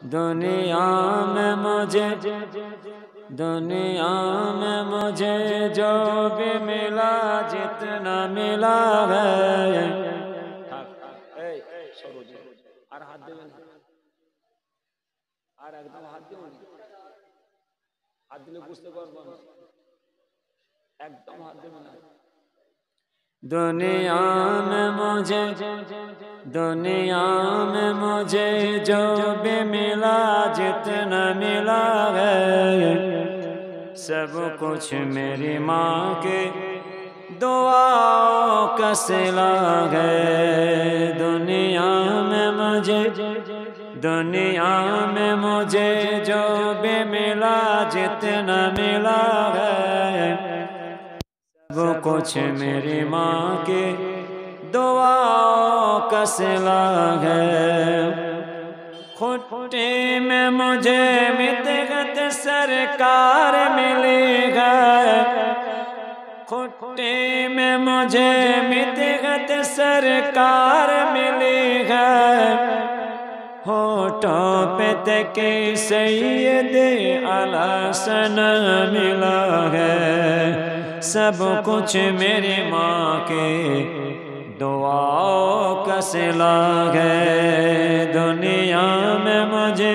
दुनिया में मुझे दुनिया में मुझे जो भी मिला जितना मिला है আর একদম হাত না دنیا میں مجھے دنیا میں مجھے جو بھی ملا جتنا ملا ہے سب کچھ میری ماں کے دعا سلا ہے دنیا میں مجھے دنیا میں مجھے جو بھی ملا جتنا ملا ہے سب کچھ میری ماں کے دعا کا سلا ہے خٹی میں مجھے مدغت سرکار ملی ہے خٹی میں مجھے مدغت سرکار ملی ہے ہوتوں پہ تکی سید علیہ السلام ملا ہے سب کچھ میری ماں کے دعا کا سلا ہے دنیا میں مجھے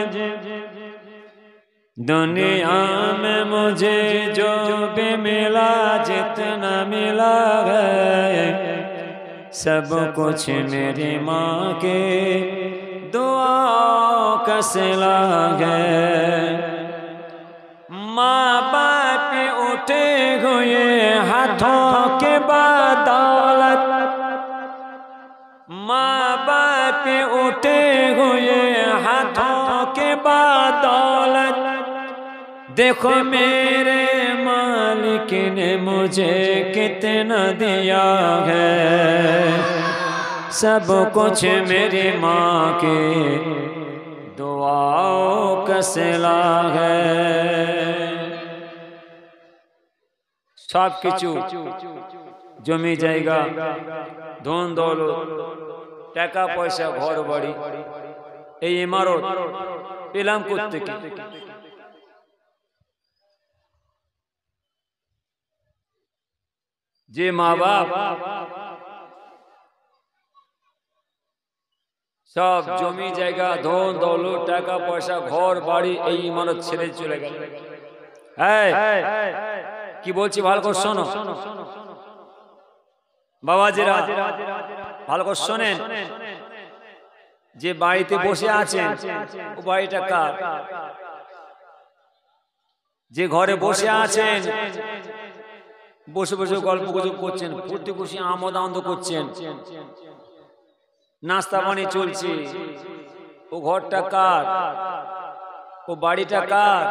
دنیا میں مجھے جو بھی ملا جتنا ملا ہے سب کچھ میری ماں کے دعا کا سلا ہے ماں باپ ہاتھوں کے بدولت ماں باپ اٹھے ہوئے ہاتھوں کے بدولت دیکھو میرے مالک نے مجھے کتنا دیا ہے سب کچھ میری ماں کے کا سلا ہے সব কিছু জমি জায়গা ধন দৌলত টাকা পয়সা ঘর বাড়ি এই ইমারত পেলাম করতে যে মা বাপ সব জমি জায়গা ধন দৌলত টাকা পয়সা ঘর বাড়ি এই ইমারত ছেড়ে চলে গেল হ্যাঁ কি বলছি ভালো করে শোনো বাবাজিরা ভালো করে শোনেন যে বাড়িতে বসে আছেন ও বাড়িটা কার যে ঘরে বসে আছেন বসে বসে গল্প গুজব করছেন ফুর্তি খুশি আমোদ আনন্দ করছেন নাস্তা পানি চলছে ও ঘরটা কার ও বাড়িটা কার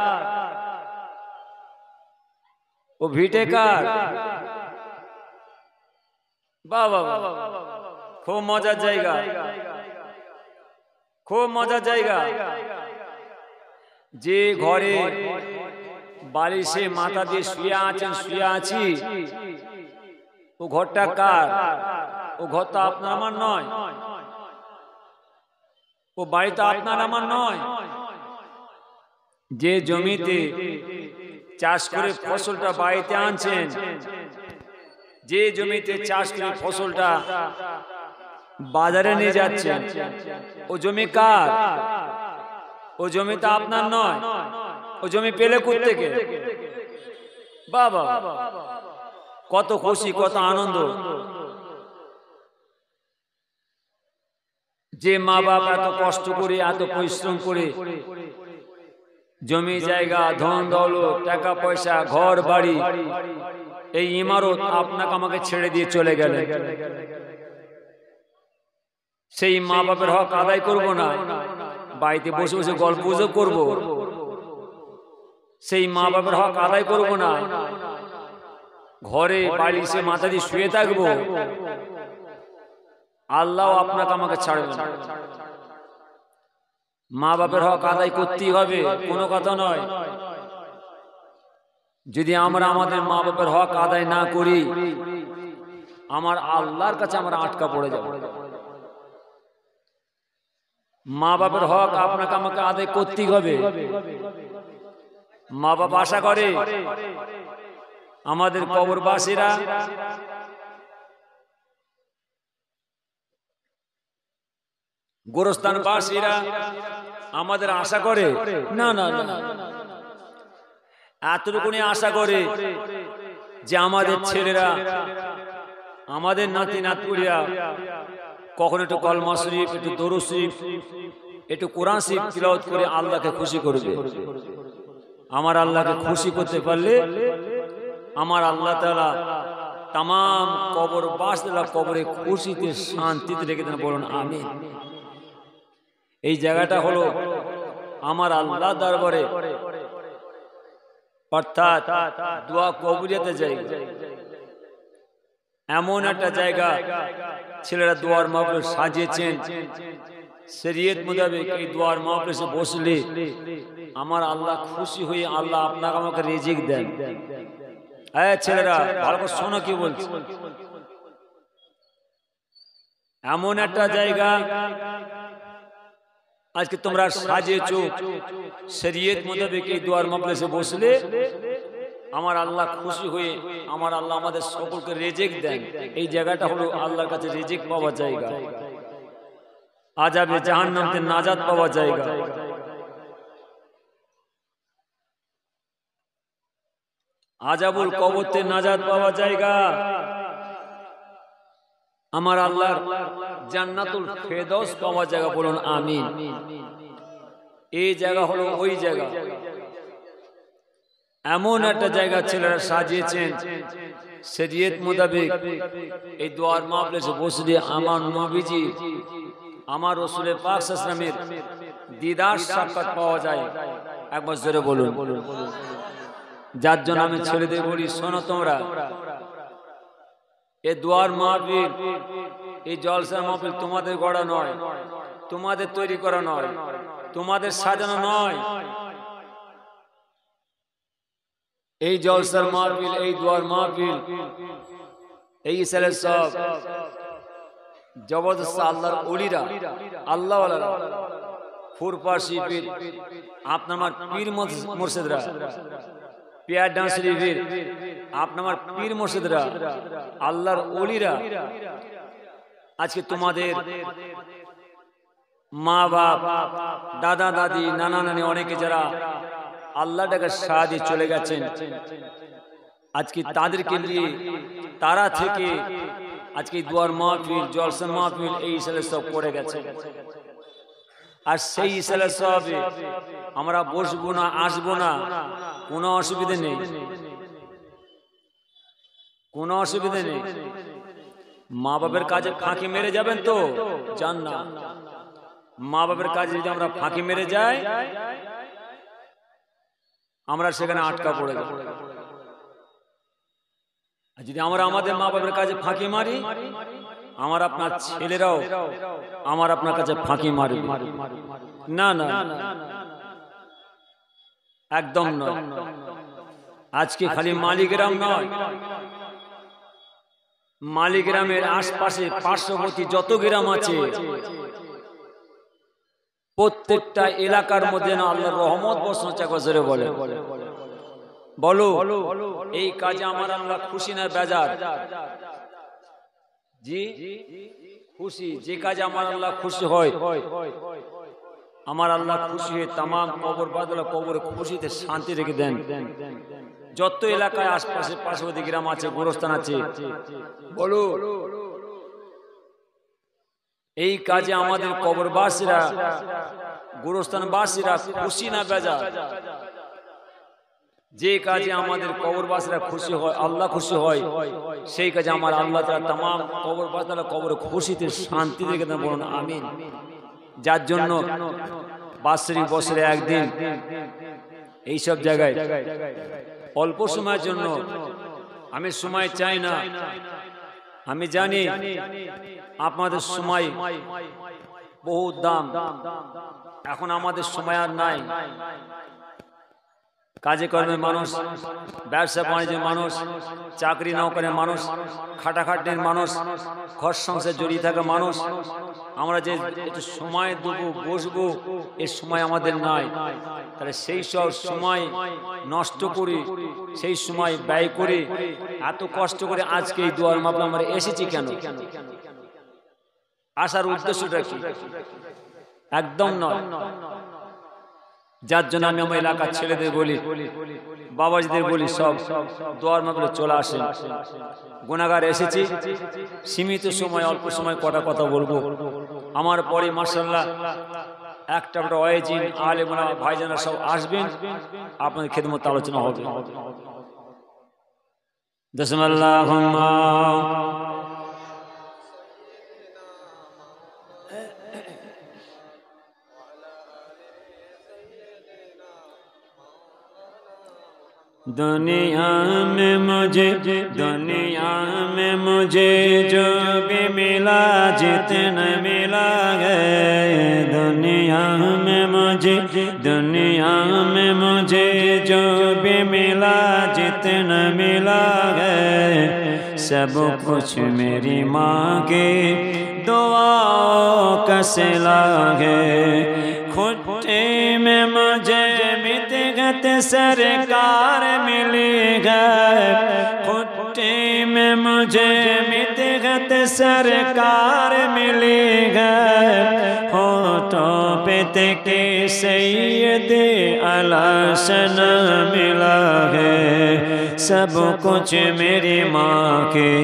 ও ভিটে কার বাবা খুব মজার জায়গা খুব মজার জায়গা যে ঘরে বালিশে মাথা দিয়ে শুয়ে আছেন শুয়ে আছি ও ঘরটা কার ও ঘরটা আপনার আমার নয় ও বাড়িটা আপনার আমার নয় যে জমিতে চাষ করে ফসলটা বাড়িতে আনছেন যে জমিতে চাষ করে ফসলটা বাজারে নিয়ে যাচ্ছেন ও জমি কার ও জমি তো আপনার নয় ও জমি পেলে থেকে বাবা কত খুশি কত আনন্দ যে মা বাপ এত কষ্ট করে এত পরিশ্রম করে জমি জায়গা ধন দৌলত টাকা পয়সা ঘর বাড়ি এই ইমারত আপনাকে আমাকে ছেড়ে দিয়ে চলে গেলে সেই মা বাপের হক আদায় করব না বাড়িতে বসে বসে গল্প করব সেই মা বাপের হক আদায় করব না ঘরে বাড়ি সে মাথা দিয়ে শুয়ে থাকবো আল্লাহ আপনাকে আমাকে ছাড়বেন মা বাপের হক আদায় করতেই হবে কোনো কথা নয় যদি আমরা আমাদের মা বাপের হক আদায় না করি আমার আল্লাহর কাছে আমরা আটকা পড়ে যাব মা বাপের হক আপনাকে আমাকে আদায় করতেই হবে মা বাপ আশা করে আমাদের কবরবাসীরা গোরস্থান বাসীরা আমাদের আশা করে না না না এতটুকুনি আশা করে যে আমাদের ছেলেরা আমাদের নাতি নাতপুরিয়া কখন একটু কলমা শরীফ একটু দরু শরীফ একটু কোরআন শরীফ তিলাওত করে আল্লাহকে খুশি করবে আমার আল্লাহকে খুশি করতে পারলে আমার আল্লাহ তালা তাম কবর বাস কবরে খুশিতে শান্তিতে রেখে দেন বলুন আমি এই জায়গাটা হলো আমার আল্লাহ দরবারে অর্থাৎ দোয়া কবুলিয়াতে যাই এমন একটা জায়গা ছেলেরা দোয়ার মাহফিল সাজিয়েছেন শরীয়ত মোতাবেক এই দোয়ার মাহফিলে বসলে আমার আল্লাহ খুশি হয়ে আল্লাহ আপনাকে আমাকে রেজিক দেন হ্যাঁ ছেলেরা ভালো করে শোনো কি বলছি এমন একটা জায়গা আজকে তোমরা সাজেছ শরীয়ত মোতাবেক এই দুয়ার মজলিসে বসলে আমার আল্লাহ খুশি হয়ে আমার আল্লাহ আমাদের সকলকে রেজেক দেন এই জায়গাটা হলো আল্লাহর কাছে রেজেক পাওয়া জায়গা আজাবে জাহান্নাম থেকে নাজাত পাওয়া জায়গা আজাবুল কবর থেকে নাজাত পাওয়া জায়গা আমার আল্লাহ জান্নাতুল ফেদস পাওয়া জায়গা বলুন আমি এই জায়গা হলো ওই জায়গা এমন একটা জায়গা ছেলেরা সাজিয়েছেন শরীয়ত মোতাবেক এই দোয়ার মাহফিলে বসলে আমার নবীজি আমার রসুলে পাশ ইসলামের দিদার সাক্ষাৎ পাওয়া যায় একবার জোরে বলুন যার জন্য আমি ছেলেদের বলি শোনো তোমরা এ দুয়ার মাহফিল এই জলসার মাহফিল তোমাদের গড়া নয় তোমাদের তৈরি করা নয় তোমাদের সাজানো নয় এই জলসার মাহফিল এই দুয়ার মাহফিল এই ইসালের সব জবরদস্ত আল্লাহর অলিরা আল্লাহ ফুরপাশি পীর আপনার পীর মুর্শিদরা পেয়াডান শরীফের আপনার পীর মসজিদরা আল্লাহর অলিরা আজকে তোমাদের মা বাপ দাদা দাদি নানা নানি অনেকে যারা আল্লাহ টাকার সাহায্যে চলে গেছেন আজকে তাদেরকে নিয়ে তারা থেকে আজকে দুয়ার মাহফিল জলসা মাহফিল এই হিসাবে সব করে গেছে আর সেই ইসালে সবাবে আমরা বসবো না আসবো না কোনো অসুবিধে নেই কোনো অসুবিধে নেই মা বাপের কাজে ফাঁকি মেরে যাবেন তো জান না মা বাপের কাজে যদি আমরা ফাঁকি মেরে যাই আমরা সেখানে আটকা পড়ে যাব যদি আমরা আমাদের মা বাবার কাজে ফাঁকি মারি আমার আপনার ছেলেরাও আমার আপনার কাছে ফাঁকি মারি না না একদম নয় আজকে খালি মালিগ্রাম নয় মালিগ্রামের আশপাশে পার্শ্ববর্তী যত গ্রাম আছে প্রত্যেকটা এলাকার মধ্যে না আল্লাহ রহমত বসন চাকরে বলে বলো এই কাজে আমার আল্লাহ খুশি না বেজার জি খুশি যে কাজ আমার আল্লাহ খুশি হয় আমার আল্লাহ খুশি হয়ে তাম কবর বাদলা কবর খুশিতে শান্তি রেখে দেন যত এলাকায় আশপাশে পার্শ্ববর্তী গ্রাম আছে গোরস্থান আছে বলো এই কাজে আমাদের কবরবাসীরা গোরস্থানবাসীরা খুশি না বেজা যে কাজে আমাদের কবরবাসীরা খুশি হয় আল্লাহ খুশি হয় সেই কাজে আমার আল্লাহ তারা তাম কবরবাসীরা কবর খুশিতে শান্তি রেখে দেন বলুন আমি যার জন্য বাসরি বছরে একদিন এইসব জায়গায় অল্প সময়ের জন্য আমি সময় চাই না আমি জানি আপনাদের সময় বহু দাম এখন আমাদের সময় আর নাই কাজে কর্মে মানুষ ব্যবসা বাণিজ্যের মানুষ চাকরি নৌকরের মানুষ খাটাখাটনির মানুষ ঘর সংসার জড়িয়ে থাকা মানুষ আমরা যে সময় দেবো বসবো এ সময় আমাদের নাই তাহলে সেই সব সময় নষ্ট করে সেই সময় ব্যয় করে এত কষ্ট করে আজকে এই দুয়ার মাপ আমরা এসেছি কেন আসার উদ্দেশ্যটা কি একদম নয় যার জন্য আমি আমার এলাকার ছেলেদের বলি বাবাজিদের বলি সব দোয়ার মাগুলো চলে আসে গুণাগার এসেছি সীমিত সময় অল্প সময় কটা কথা বলবো আমার পরে মার্শাল্লাহ একটা একটা অয়েজিন আলেমরা ভাইজানা সব আসবেন আপনাদের মতো আলোচনা হবে দশমাল্লাহ دنیا میں مجھے دنیا میں مجھے جو بھی ملا جتنا ملا گئے دنیا میں مجھے دنیا میں مجھے جو بھی ملا جتنا ملا گئے سب کچھ میری ماں کے دعا کا سلا گے کھٹے میں مجھے سرکار ملے گا خود میں مجھے مت سرکار ملی گئے ہوتوں پہ تکی سید السن ملا ہے سب کچھ میری ماں کے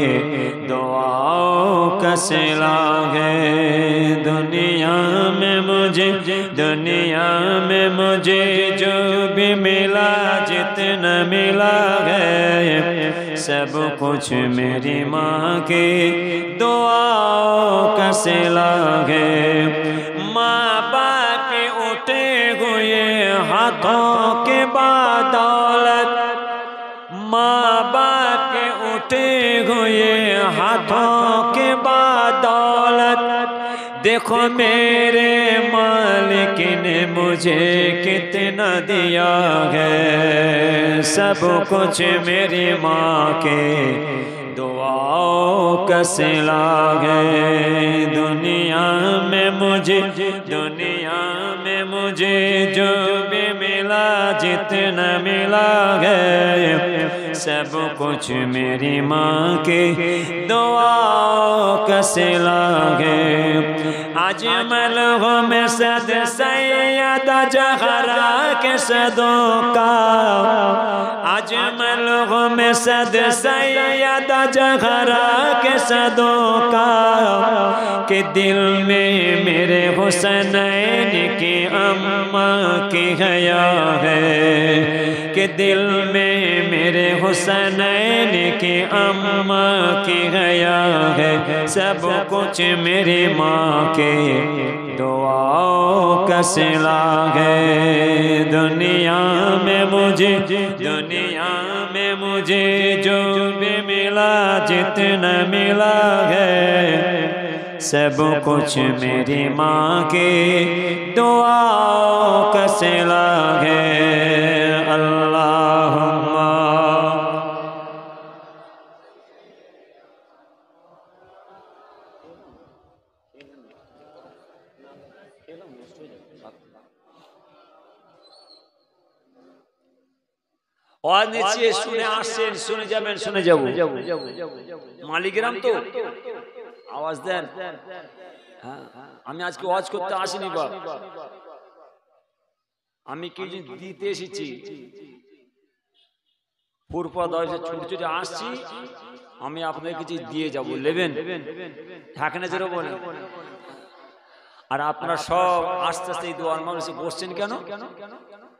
دعاوں کا سلا ہے دنیا میں مجھے دنیا میں مجھے جو بھی ملا جتنا ملا ہے سب کچھ میری ماں دعاوں دعا سلا ہے ماں باپ اٹھے ہوئے ہاتھوں کے بعد دیکھو میرے مالک نے مجھے کتنا دیا ہے سب کچھ میری ماں کے دعاؤں کا سلا ہے دنیا میں مجھے دنیا میں مجھے جو بھی ملا جتنا ملا ہے سب کچھ میری ماں کے دعاؤں کا سلا ہے آج ملو میں سد سید جہرا کے صدوں کا آج ملو میں سد جہرا کے صدوں کا کہ دل میں میرے حسن کی اماں کی گیا ہے کہ دل میں میرے حسن کی اماں کی گیا ہے سب کچھ میرے ماں کے دعا کسے لاگ گے دنیا میں مجھے دنیا میں مجھے جو بھی ملا جتنا ملا ہے سب کچھ میری ماں کے دعاؤں کسے لاگ گے অনিচে শুনে আসছেন শুনে যাবেন শুনে যাবো মালিগ্রাম তো আওয়াজ দেন হ্যাঁ, আমি আজকে ওয়াজ করতে আসিনি বা আমি কিছু দিতে এসেছি ফুরফা দশে ছুটে ছুটে আসছি আমি আপনাকে কিছু দিয়ে যাব নেবেন ঢাকনা যেরো বলে আর আপনারা সব আস্তে আস্তে এই দোয়ার মানুষে বসছেন কেন কেন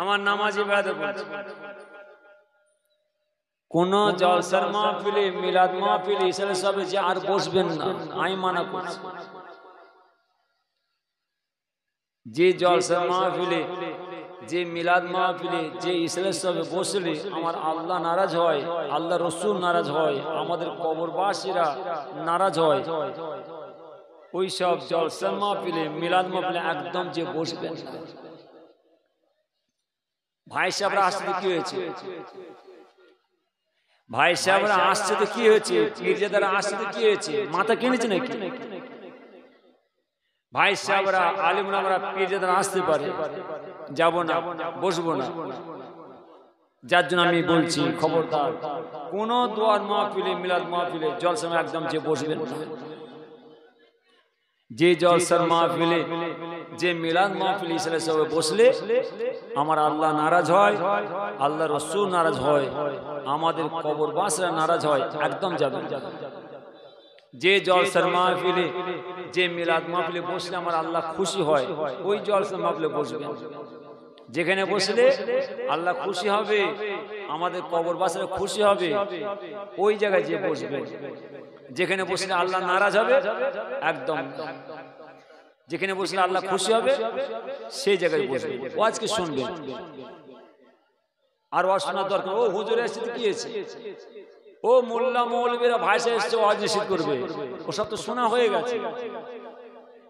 আমার নামাজ কোন জলসার মাহফিলে মিলাদ মাহফিলে ইসলাম সবে যে আর বসবেন না আমি মানা করছি যে জলসার মাহফিলে যে মিলাদ মাহফিলে যে ইসলাম সবে বসলে আমার আল্লাহ নারাজ হয় আল্লাহ রসুল নারাজ হয় আমাদের কবরবাসীরা নারাজ হয় ওই সব জলসার মাহফিলে মিলাদ মাহফিলে একদম যে বসবেন না ভাই সাহেবরা আসছে কি হয়েছে ভাই সাহেবরা আসছে তো কি হয়েছে মির্জাদারা আসছে তো কি হয়েছে মাথা কিনেছে নাকি ভাই সাহেবরা আলিমরা আমরা পীরজাদারা আসতে পারে যাব না বসবো না যার জন্য আমি বলছি খবরদার কোন দোয়ার মাহফিলে মিলাদ মাহফিলে জলসময় একদম যে বসবেন যে জলসার মাহফিলে যে মিলাদ মাহফিল ইসলামের সঙ্গে বসলে আমার আল্লাহ নারাজ হয় আল্লাহ রসুর নারাজ হয় আমাদের কবরবাসরা নারাজ হয় একদম যাবে যে জলসার মাহফিলে যে মিলাদ মাহফিলে বসলে আমার আল্লাহ খুশি হয় ওই জলসার মাহফিলে বসবে যেখানে বসলে আল্লাহ খুশি হবে আমাদের বাসরা খুশি হবে ওই জায়গায় যে বসবে যেখানে বসলে আল্লাহ নারাজ হবে একদম যেখানে বসলে আল্লাহ খুশি হবে সেই জায়গায় বসবে ও আজকে আর ওয়াজ শোনার দরকার ও হুজুরে এসে কি এসে ও মোল্লা মৌলবীরা ভাষা এসছে ওয়াজ নিষেধ করবে ওসব তো শোনা হয়ে গেছে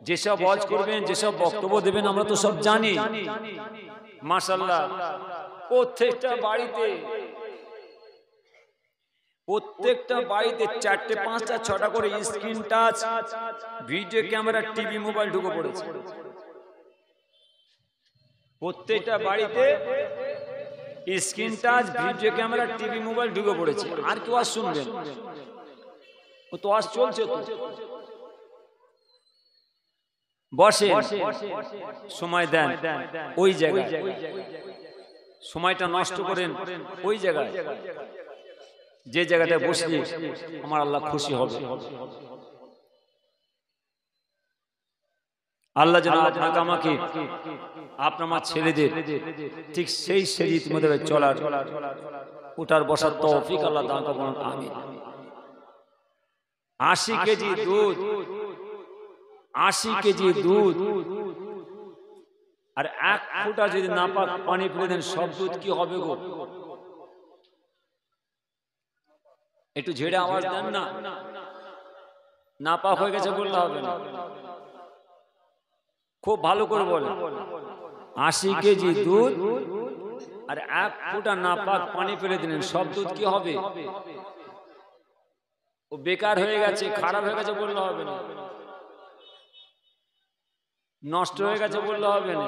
যেসব ওয়াজ করবেন যেসব বক্তব্য দেবেন আমরা তো সব জানি মাসাল্লাহ থেকে বাড়িতে প্রত্যেকটা বাড়িতে চারটে পাঁচটা ছটা করে screen touch video camera TV mobile ঢুকে পড়েছে প্রত্যেকটা বাড়িতে screen touch video camera TV mobile ঢুকে পড়েছে আর কেউ আজ শুনবেন ও তো আজ চলছে তো বসে সময় দেন ওই জায়গায় সময়টা নষ্ট করেন ওই জায়গায় যে জায়গাটায় বসলে আমার আল্লাহ খুশি হবে আল্লাহ যেন আপনাকে আমাকে আপনার আমার ছেলেদের ঠিক সেই সেই তোমাদের চলার উঠার বসার তফিক আল্লাহ আমি আশি কেজি দুধ আশি কেজি দুধ আর এক ফুটা যদি না পাক পানি ফেলে দেন সব দুধ কি হবে গো একটু ঝেড়ে আওয়াজ দেন না না হয়ে গেছে বললে হবে না খুব ভালো করে বলে আশি কেজি দুধ আর এক ফুটা নাপাক পানি ফেলে দিলেন সব দুধ কি হবে ও বেকার হয়ে গেছে খারাপ হয়ে গেছে বললে হবে না নষ্ট হয়ে গেছে বললে হবে না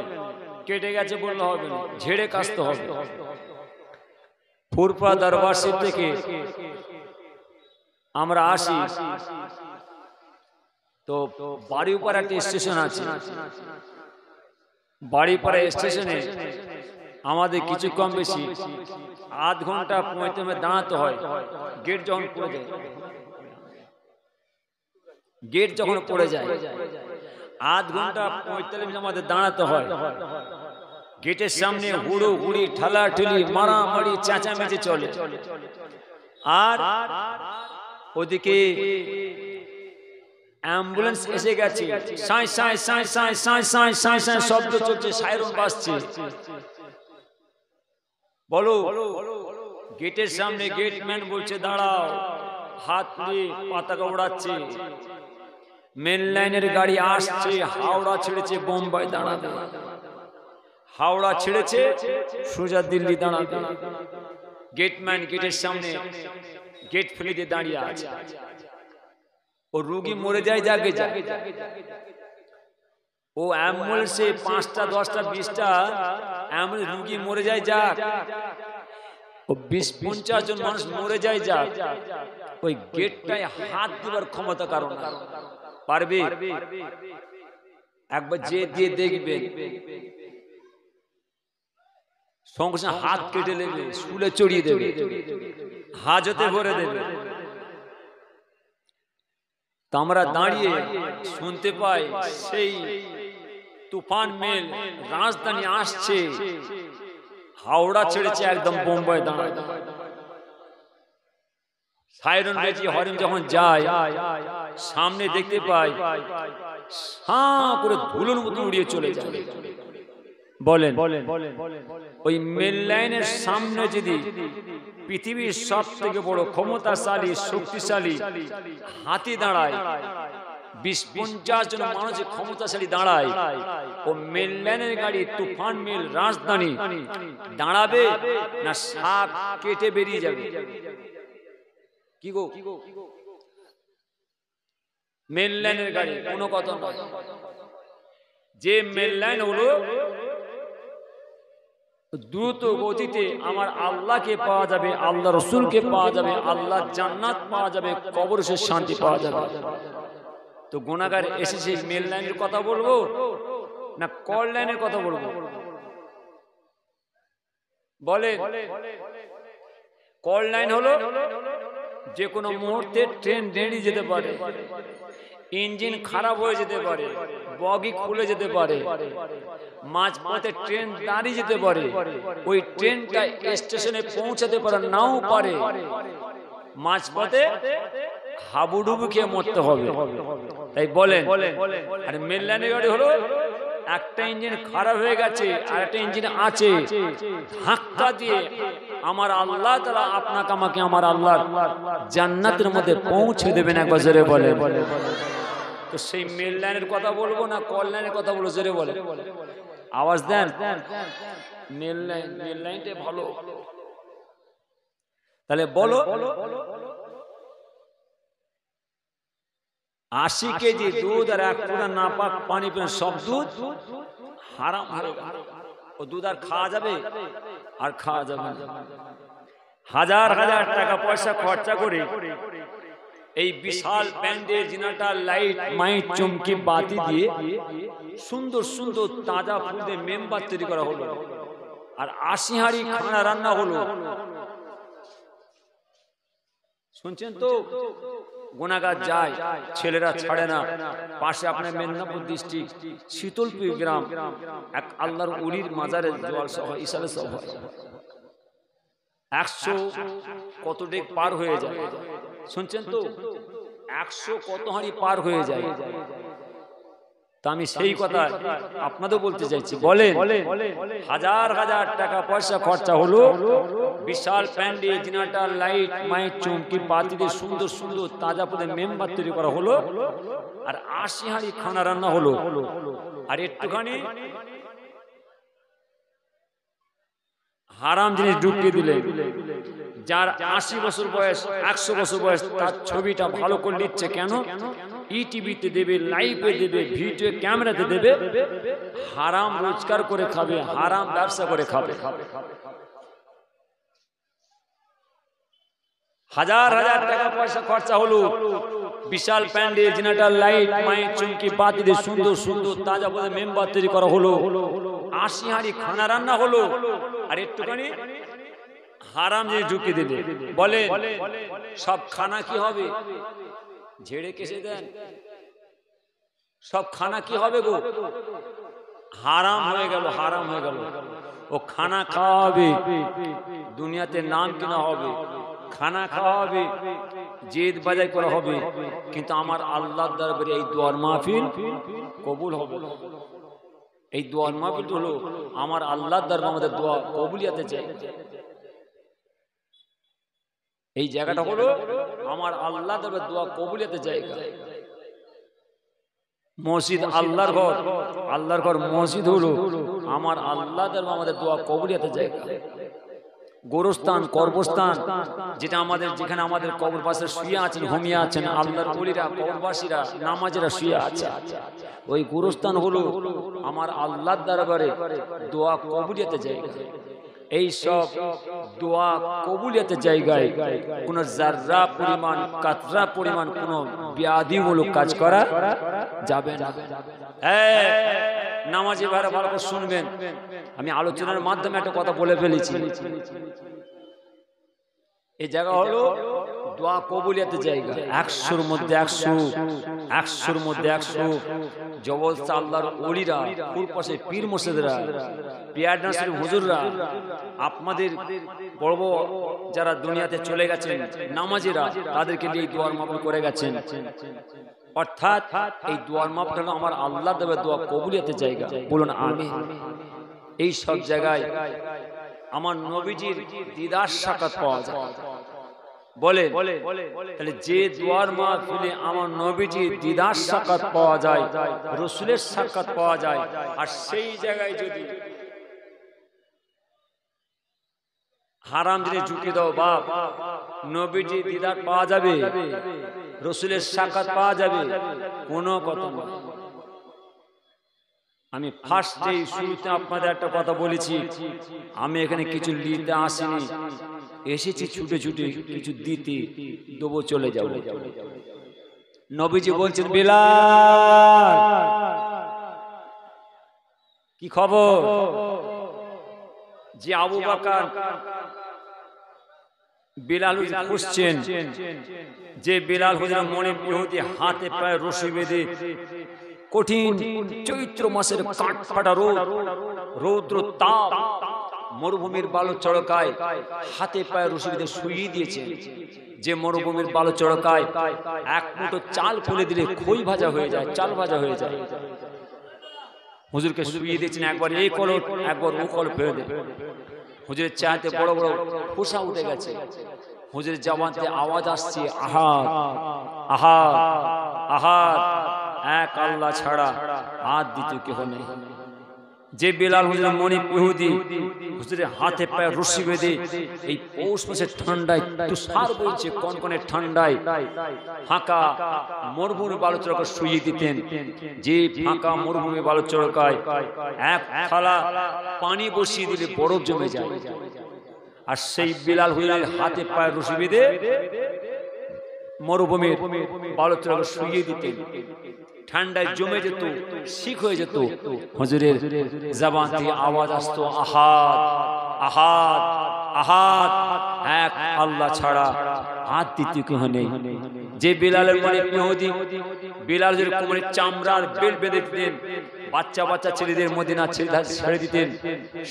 কেটে গেছে বললে হবে না ঝেড়ে কাচতে হবে ফুরপা দরবার থেকে আমরা আসি তো বাড়ি উপর একটা স্টেশন আছে বাড়ি পরে স্টেশনে আমাদের কিছু কম বেশি আধ ঘন্টা পঁয়তমে দাঁড়াতে হয় গেট যখন পড়ে যায় গেট যখন পড়ে যায় আধ ঘন্টা পঁয়তাল্লিশ মিনিট আমাদের দাঁড়াতে হয় গেটের সামনে হুড়ো হুড়ি ঠালা ঠেলি মারামারি চেঁচামেচি চলে আর ওদিকে অ্যাম্বুলেন্স এসে গেছে সাঁই সাঁই সাঁই সাঁই সাই সাই সাঁই সাঁই শব্দ চলছে সাইরন বাজছে বলো গেটের সামনে গেটম্যান বলছে দাঁড়াও হাত দিয়ে পাতাকা উড়াচ্ছে মেন লাইনের গাড়ি আসছে হাওড়া ছেড়েছে বোম্বাই দাঁড়াবে হাওড়া ছেড়েছে সোজা দিল্লি দাঁড়াবে গেটম্যান গেটের সামনে গেট ফেলে দিয়ে দাঁড়িয়ে আছে ও রুগী মরে যায় জাগে জাগে ও অ্যাম্বুলেন্সে পাঁচটা দশটা বিশটা অ্যাম্বুলেন্স রুগী মরে যায় যাক ও বিশ পঞ্চাশ জন মানুষ মরে যায় যাক ওই গেটটায় হাত দেবার ক্ষমতা কারণ পারবে একবার যে দিয়ে দেখবে সঙ্গে সঙ্গে হাত কেটে নেবে স্কুলে চড়িয়ে দেবে হাজতে ভরে দেবে তো আমরা দাঁড়িয়ে শুনতে পাই সেই তুফান মেল রাজধানী আসছে হাওড়া ছেড়েছে একদম বোম্বাই দাঁড়ায় সাইরন বেজি হরিণ যখন যায় সামনে দেখতে পাই হাঁ করে ধুলোর মতো উড়িয়ে চলে যায় বলেন বলেন বলেন বলেন ওই মেল লাইনের সামনে যদি পৃথিবীর সব থেকে বড় ক্ষমতাশালী শক্তিশালী হাতি দাঁড়ায় বিশ পঞ্চাশ জন মানুষ ক্ষমতাশালী দাঁড়ায় ও মেল লাইনের গাড়ি তুফান মেল রাজধানী দাঁড়াবে না সাপ কেটে বেরিয়ে যাবে কি গো মেল লাইনের গাড়ি কোনো কথা যে মেল লাইন হলো দ্রুত গতিতে আমার আল্লাহকে পাওয়া যাবে আল্লাহ রসুলকে পাওয়া যাবে আল্লাহ জান্নাত পাওয়া যাবে কবর শান্তি পাওয়া যাবে তো গোনাগার এসেছে মেল লাইনের কথা বলবো না কল লাইনের কথা বলবো বলে কল লাইন হলো যে কোনো মুহূর্তে ট্রেন রেডি যেতে পারে ইঞ্জিন খারাপ হয়ে যেতে পারে বগি খুলে যেতে পারে মাঝ পথে ট্রেন দাঁড়িয়ে যেতে পারে ওই ট্রেনটা স্টেশনে পৌঁছাতে পারে নাও পারে মাঝ পথে হাবুডুবু খেয়ে মরতে হবে তাই বলেন আর মেললানি গাড়ি হলো একটা ইঞ্জিন খারাপ হয়ে গেছে আর একটা ইঞ্জিন আছে ধাক্কা দিয়ে আমার আল্লাহ তারা আপনাকে আমাকে আমার আল্লাহ জান্নাতের মধ্যে পৌঁছে দেবেন এক জোরে বলে তো সেই মেল লাইনের কথা বলবো না কল লাইনের কথা বলবো জোরে বলে আওয়াজ দেন মেল লাইন মেল লাইনটা ভালো তাহলে বলো আশি কেজি দুধ আর এক পুরা পানি পেন সব দুধ হারাম হারাম ও দুধ আর খাওয়া যাবে আর খাওয়া যাবে হাজার হাজার টাকা পয়সা খরচা করে এই বিশাল ব্যান্ডে জিনাটার লাইট মাইট চমকি বাতি দিয়ে সুন্দর সুন্দর তাজা ফুল দিয়ে মেম্বার তৈরি করা হলো আর আশি হাড়ি খানা রান্না হলো শুনছেন তো গোনাগার যায় ছেলেরা ছাড়ে না পাশে আপনার মেদিনীপুর ডিস্ট্রিক্ট শীতলপুর গ্রাম এক আল্লাহর উলির মাজারে জোয়াল সহ ইসালে সহ একশো কত ডেক পার হয়ে যায় শুনছেন তো একশো কত হাঁড়ি পার হয়ে যায় তো আমি সেই কথা আপনাদের বলতে চাইছি বলেন হাজার হাজার টাকা পয়সা খরচা হলো বিশাল প্যান্ডি জেনারেটার লাইট মায়ের চমকি পাতি দিয়ে সুন্দর সুন্দর তাজা পদে মেম্বার তৈরি করা হলো আর আশি হাঁড়ি খানা রান্না হলো আর একটুখানি হারাম জিনিস ঢুকিয়ে দিলে যার আশি বছর বয়স একশো বছর বয়স তার ছবিটা ভালো করে নিচ্ছে কেন ইটিভিতে e দেবে লাইভে দেবে ভিডিও ক্যামেরাতে দেবে হারাম রোজগার করে খাবে হারাম ব্যবসা করে খাবে হাজার হাজার টাকা পয়সা খরচা হলো বিশাল প্যান্ডেল জেনারেটর লাইট মাইক চুমকি পাতি দিয়ে সুন্দর সুন্দর তাজা বলে মেম্বার তৈরি করা হলো আশি হাঁড়ি খানা রান্না হলো আর একটুখানি হারাম যে ঢুকে দেবে বলে সব খানা কি হবে ঝেড়ে কেসে দেন সব খানা কি হবে গো হারাম হয়ে গেল হারাম হয়ে গেল ও খানা খাওয়া হবে দুনিয়াতে নাম কিনা হবে খানা খাওয়া হবে জেদ বাজাই করা হবে কিন্তু আমার আল্লাহ দরবারে এই দোয়ার মাহফিল কবুল হবে এই দোয়ার মাহফিল হলো আমার আল্লাহ দরবার আমাদের দোয়া কবুলিয়াতে চাই এই জায়গাটা হলো আমার আল্লাহ তবে দোয়া কবুলিয়াতে জায়গা মসজিদ আল্লাহর ঘর আল্লাহর ঘর মসজিদ হলো আমার আল্লাহ তবে আমাদের দোয়া কবুলিয়াতে জায়গা গোরস্থান কর্মস্থান যেটা আমাদের যেখানে আমাদের কবর পাশে শুয়ে আছেন ঘুমিয়ে আছেন আল্লাহর বলিরা কবরবাসীরা নামাজেরা শুয়ে আছে ওই গোরস্থান হলো আমার আল্লাহর দরবারে দোয়া কবুলিয়াতে জায়গা এই সব দোয়া কবুলিয়াতে জায়গায় কোনো জাররা পরিমাণ কাতরা পরিমাণ কোনো ব্যাধিমূলক কাজ করা যাবে না হ্যাঁ, নামাজি ভাইরা ভালো করে শুনবেন আমি আলোচনার মাধ্যমে একটা কথা বলে ফেলেছি এই জায়গা হলো দোয়া কবুলিয়াতে জায়গা একশোর মধ্যে একশো একশোর মধ্যে একশো জবল চাল্লার অলিরা পাশে পীর মসজিদরা পিয়ার নাসির হুজুররা আপনাদের বড় যারা দুনিয়াতে চলে গেছেন নামাজেরা তাদেরকে নিয়ে দোয়ার মাপন করে গেছেন অর্থাৎ এই দোয়ার মাপটা আমার আল্লাহ দেবের দোয়া কবুলিয়াতে জায়গা বলুন আমি এই সব জায়গায় আমার নবীজির দিদার সাক্ষাৎ পাওয়া যায় বলেন তাহলে যে দোয়ার মাহফিলে আমার নবীজির দিদার সাক্ষাৎ পাওয়া যায় রসুলের সাক্ষাৎ পাওয়া যায় আর সেই জায়গায় যদি হারাম জিনিস ঝুঁকি দাও বাপ নবীজি দিদার পাওয়া যাবে রসুলের সাক্ষাৎ পাওয়া যাবে কোনো কথা আমি ডে শুরুতে আপনাদের একটা কথা বলেছি আমি এখানে কিছু নিতে আসিনি এসেছি ছুটে ছুটে কিছু দিতে দেবো চলে যাব নবীজি বলছেন বিলাল কি খবর যে আবু বাকার বিলাল খুঁজছেন যে বিলাল হুজরা মনে বিহুতি হাতে প্রায় রশি বেঁধে কঠিন চৈত্র মাসের কাঠ রোদ রৌদ্র তাপ মরুভূমির বালো চড়কায় হাতে পায়ে রসিদে শুইয়ে দিয়েছে যে মরুভূমির বালো চড়কায় এক মুঠো চাল ফুলে দিলে খই ভাজা হয়ে যায় চাল ভাজা হয়ে যায় হুজুরকে শুয়ে দিয়েছেন একবার এই কল একবার ও কল ফেলে দেবে হুজুরের চাতে বড় বড় ফোসা উঠে গেছে হুজুরের জামাতে আওয়াজ আসছে আহা আহা আহা এক আল্লাহ ছাড়া আর দ্বিতীয় কেহ নেই যে বেলাল হুজুর মনি পেহুদি হুজুরের হাতে পায়ে রশি বেঁধে এই পৌষ মাসের ঠান্ডায় তুষার কন কনের ঠান্ডায় ফাঁকা মরুভূমি বালুচরকা শুয়ে দিতেন যে ফাঁকা মরুভূমি বালুচরকায় এক থালা পানি বসিয়ে দিলে বরফ জমে যায় আর সেই বিলাল হুজুরের হাতে পায়ে রশি বেঁধে মরুভূমির বালুচরকা শুয়ে দিতেন ঠান্ডায় জমে যেত শিখ হয়ে যেত হজুরের জবান থেকে আওয়াজ আসতো আহাত আহাত আহাত এক আল্লাহ ছাড়া আর তৃতীয় নেই যে বিলালের মনে মেহদি বিলাল যদি কোমরে চামড়ার বেল বেঁধে দিতেন বাচ্চা বাচ্চা ছেলেদের মদিনা ছেলেরা ছেড়ে দিতেন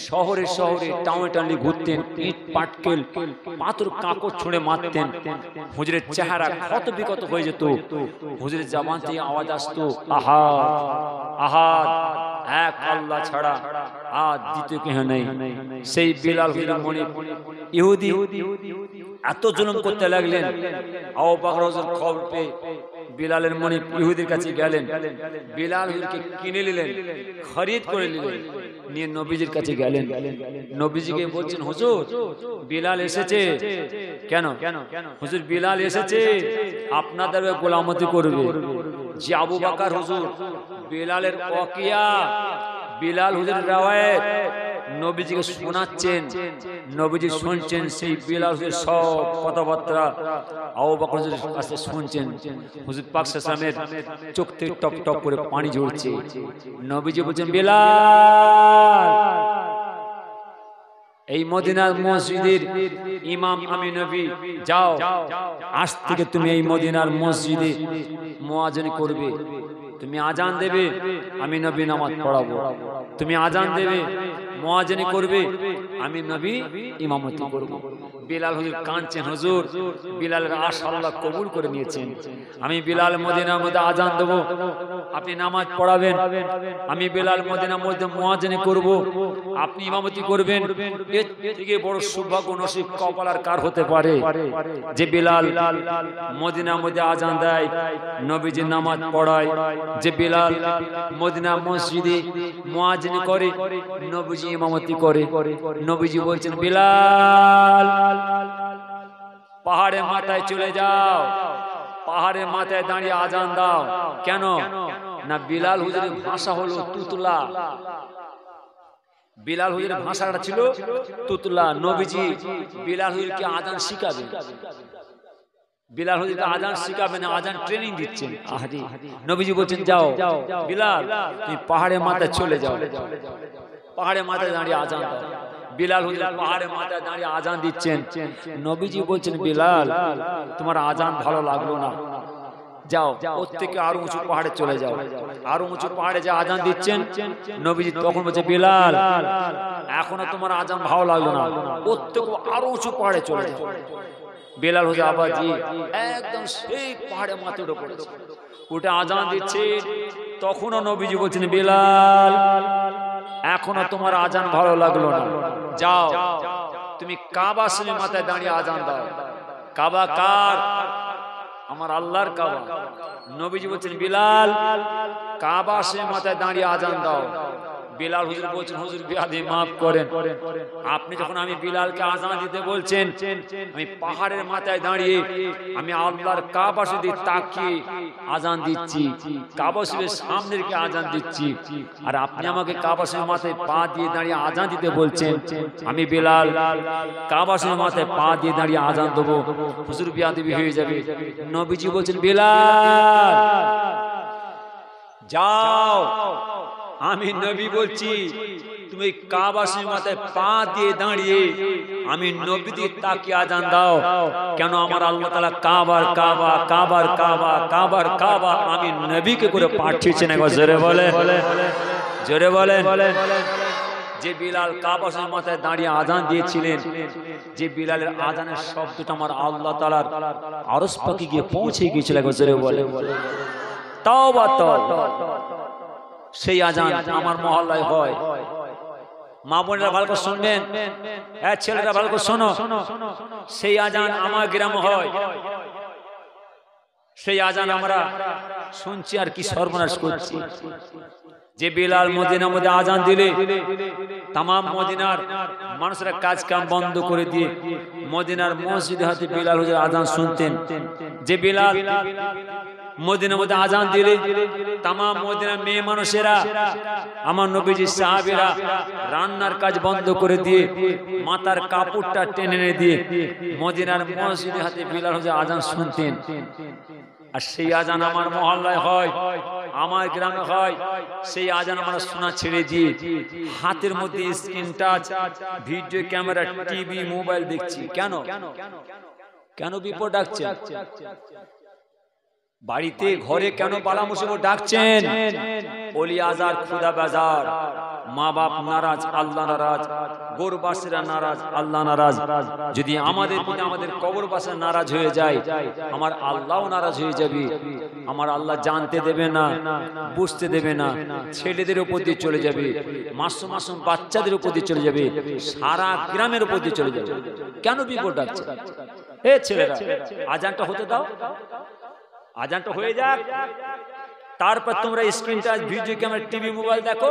শহরে শহরে টাউনে টাউনে ঘুরতেন ইট পাটকেল পাথর কাঁকড় ছুঁড়ে মারতেন হুজুরের চেহারা ক্ষত বিকত হয়ে যেত হুজুরের জামান থেকে আওয়াজ আসতো আহা আহা এক আল্লাহ ছাড়া আর দ্বিতীয় কেহ নেই সেই বিলাল হুজুর মনে ইহুদি এত জুলুম করতে লাগলেন আও বাহরজন খবর পেয়ে বিলালের মনে ইহুদির কাছে গেলেন বিলাল হুদকে কিনে নিলেন খরিদ করে নিলেন নিয়ে নবীজির কাছে গেলেন নবীজিকে বলছেন হুজুর বিলাল এসেছে কেন কেন হুজুর বিলাল এসেছে আপনাদের গোলামতি করবে যে আবু বাকার হুজুর বিলালের অকিয়া বিলাল হুজুর রাওয়ায়ত নবীজিকে শোনাচ্ছেন নবীজি শুনছেন সেই বিলাসের সব কথাবার্তা আও বকর কাছে শুনছেন হুজুর পাক সাহেবের চোখ থেকে টপ টপ করে পানি ঝরছে নবীজি বলছেন বিলাল এই মদিনার মসজিদের ইমাম আমি নবী যাও আজ থেকে তুমি এই মদিনার মসজিদে মোয়াজন করবে তুমি আজান দেবে আমি নবী নামাজ পড়াবো তুমি আজান দেবে মোয়াজেনে করবে আমি নবী ইমামতি করব বিলাল হুজুর কাঁদছেন হুজুর বিলাল আশাল্লাহ কবুল করে নিয়েছেন আমি বিলাল মদিনার মধ্যে আজান দেবো আপনি নামাজ পড়াবেন আমি বিলাল মদিনার মধ্যে মোয়াজেনে করব আপনি ইমামতি করবেন এর থেকে বড় সৌভাগ্য নসিব কপাল আর কার হতে পারে যে বিলাল মদিনার মধ্যে আজান দেয় নবীজি নামাজ পড়ায় যে বিলাল মদিনা মসজিদে মোয়াজিন করে নবীজি ইমামতি করে নবীজি বলছেন বিলাল পাহাড়ে মাথায় চলে যাও পাহাড়ে মাথায় দাঁড়িয়ে আজান দাও কেন না বিলাল হুজুরের ভাষা হলো তুতলা বিলাল হুজুরের ভাষাটা ছিল তুতলা নবীজি বিলাল হুজুরকে আজান শিখাবে বিলাল হুজুরকে আজান শিখাবে না আজান ট্রেনিং দিচ্ছে আহারি নবীজি বলছেন যাও বিলাল তুমি পাহাড়ে মাথায় চলে যাও পাহাড়ে মাথায় দাঁড়িয়ে আজান বিলাল হুজুর পাহাড়ে মাথায় দাঁড়িয়ে আজান দিচ্ছেন নবীজি বলছেন বিলাল তোমার আজান ভালো লাগলো না যাও প্রত্যেকে আরো উঁচু পাহাড়ে চলে যাও আরো উঁচু পাহাড়ে যে আজান দিচ্ছেন নবীজি তখন বলছে বিলাল এখনো তোমার আজান ভালো লাগলো না থেকে আরো উঁচু পাহাড়ে চলে যাও বেলাল আবার আবাজি একদম সেই পাহাড়ে উঠে পড়েছে উঠে আজান দিচ্ছে তখনও নবীজি বলছেন বেলাল এখনো তোমার আজান ভালো লাগলো না যাও তুমি কাবা শুনে মাথায় দাঁড়িয়ে আজান দাও কাবা কার আমার আল্লাহর কাবা নবীজি বলছেন বিলাল কাবা শুনে মাথায় দাঁড়িয়ে আজান দাও বিলাল হুজুর বলছেন হুজুর বিয়াদি মাফ করেন আপনি যখন আমি বিলালকে আজান দিতে বলছেন আমি পাহাড়ের মাথায় দাঁড়িয়ে আমি আল্লাহর কাবা শুধু তাকিয়ে আজান দিচ্ছি কাবা শুধু সামনের আজান দিচ্ছি আর আপনি আমাকে কাবা শুধু মাথায় পা দিয়ে দাঁড়িয়ে আজান দিতে বলছেন আমি বিলাল কাবা শুধু মাথায় পা দিয়ে দাঁড়িয়ে আজান দেবো হুজুর বিয়াদি হয়ে যাবে নবীজি বলছেন বিলাল যাও আমি নবী বলছি তুমি কাবাসীর মাথায় পা দিয়ে দাঁড়িয়ে আমি নবীদের তাকে আজান দাও কেন আমার আল্লাহ তালা কাবার কাবা কাবার কাবা কাবার কাবা আমি নবীকে করে পাঠিয়েছি না জোরে বলে জোরে বলে যে বিলাল কাবাসের মাথায় দাঁড়িয়ে আজান দিয়েছিলেন যে বিলালের আজানের শব্দটা আমার আল্লাহ তালার আরস পাখি গিয়ে পৌঁছে গিয়েছিল জোরে বলে তাও বা তো সেই আজান আমার মহল্লায় হয় মা বোনেরা ভালো করে শুনবেন হ্যাঁ, হ্যাঁ ছেলেরা ভালো করে শোনো সেই আজান আমার গ্রামে হয় সেই আজান আমরা শুনছি আর কি সর্বনাশ করছি যে বিলাল মদিনার মধ্যে আজান দিলে তাম মদিনার মানুষরা কাজ কাম বন্ধ করে দিয়ে মদিনার মসজিদে হাতে বিলাল হুজুর আজান শুনতেন যে বিলাল মদিনার মধ্যে আজান দিলে তামাম মদিনার মেয়ে মানুষেরা আমার নবীজি সাহাবিরা রান্নার কাজ বন্ধ করে দিয়ে মাতার কাপড়টা টেনে এনে দিয়ে মদিনার মসজিদে হাতে বিলাল হয়ে আজান শুনতেন আর সেই আজান আমার মহল্লায় হয় আমার গ্রামে হয় সেই আজান আমরা শোনা ছেড়ে দিয়ে হাতের মধ্যে screen touch video camera TV mobile দেখছি কেন কেন বিপদ ডাকছে বাড়িতে ঘরে কেন পালা মুসিবত ডাকছেন অলি খুদা বাজার মা বাপ নারাজ আল্লাহ নারাজ গোরবাসীরা নারাজ আল্লাহ নারাজ যদি আমাদের আমাদের আমাদের বাসা নারাজ হয়ে যায় আমার আল্লাহও নারাজ হয়ে যাবে আমার আল্লাহ জানতে দেবে না বুঝতে দেবে না ছেলেদের উপর দিয়ে চলে যাবে মাসুম মাসুম বাচ্চাদের উপর দিয়ে চলে যাবে সারা গ্রামের উপর দিয়ে চলে যাবে কেন বিপদ ডাকছে ছেলেরা আজানটা হতে দাও আজানটা হয়ে যাক তারপর তোমরা স্ক্রিনটা ভিডিও ক্যামেরা টিভি মোবাইল দেখো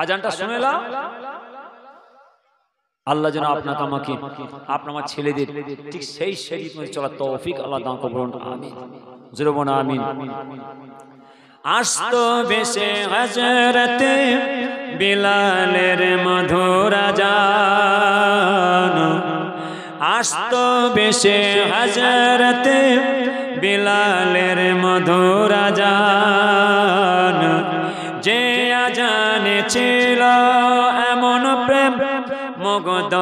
আজানটা শুনেলাম আল্লাহ যেন আপনাকে আমাকে আপনার আমার ছেলেদের ঠিক সেই সেই চলার তৌফিক আল্লাহ দাম কবরণ আমিন জুরবন আমিন আস্ত বেশে হাজারতে বিলালের মধুরা আস্ত বেশে হাজারতে বিলালের মধু রাজা যে আজানে ছিল এমন প্রেম মগদ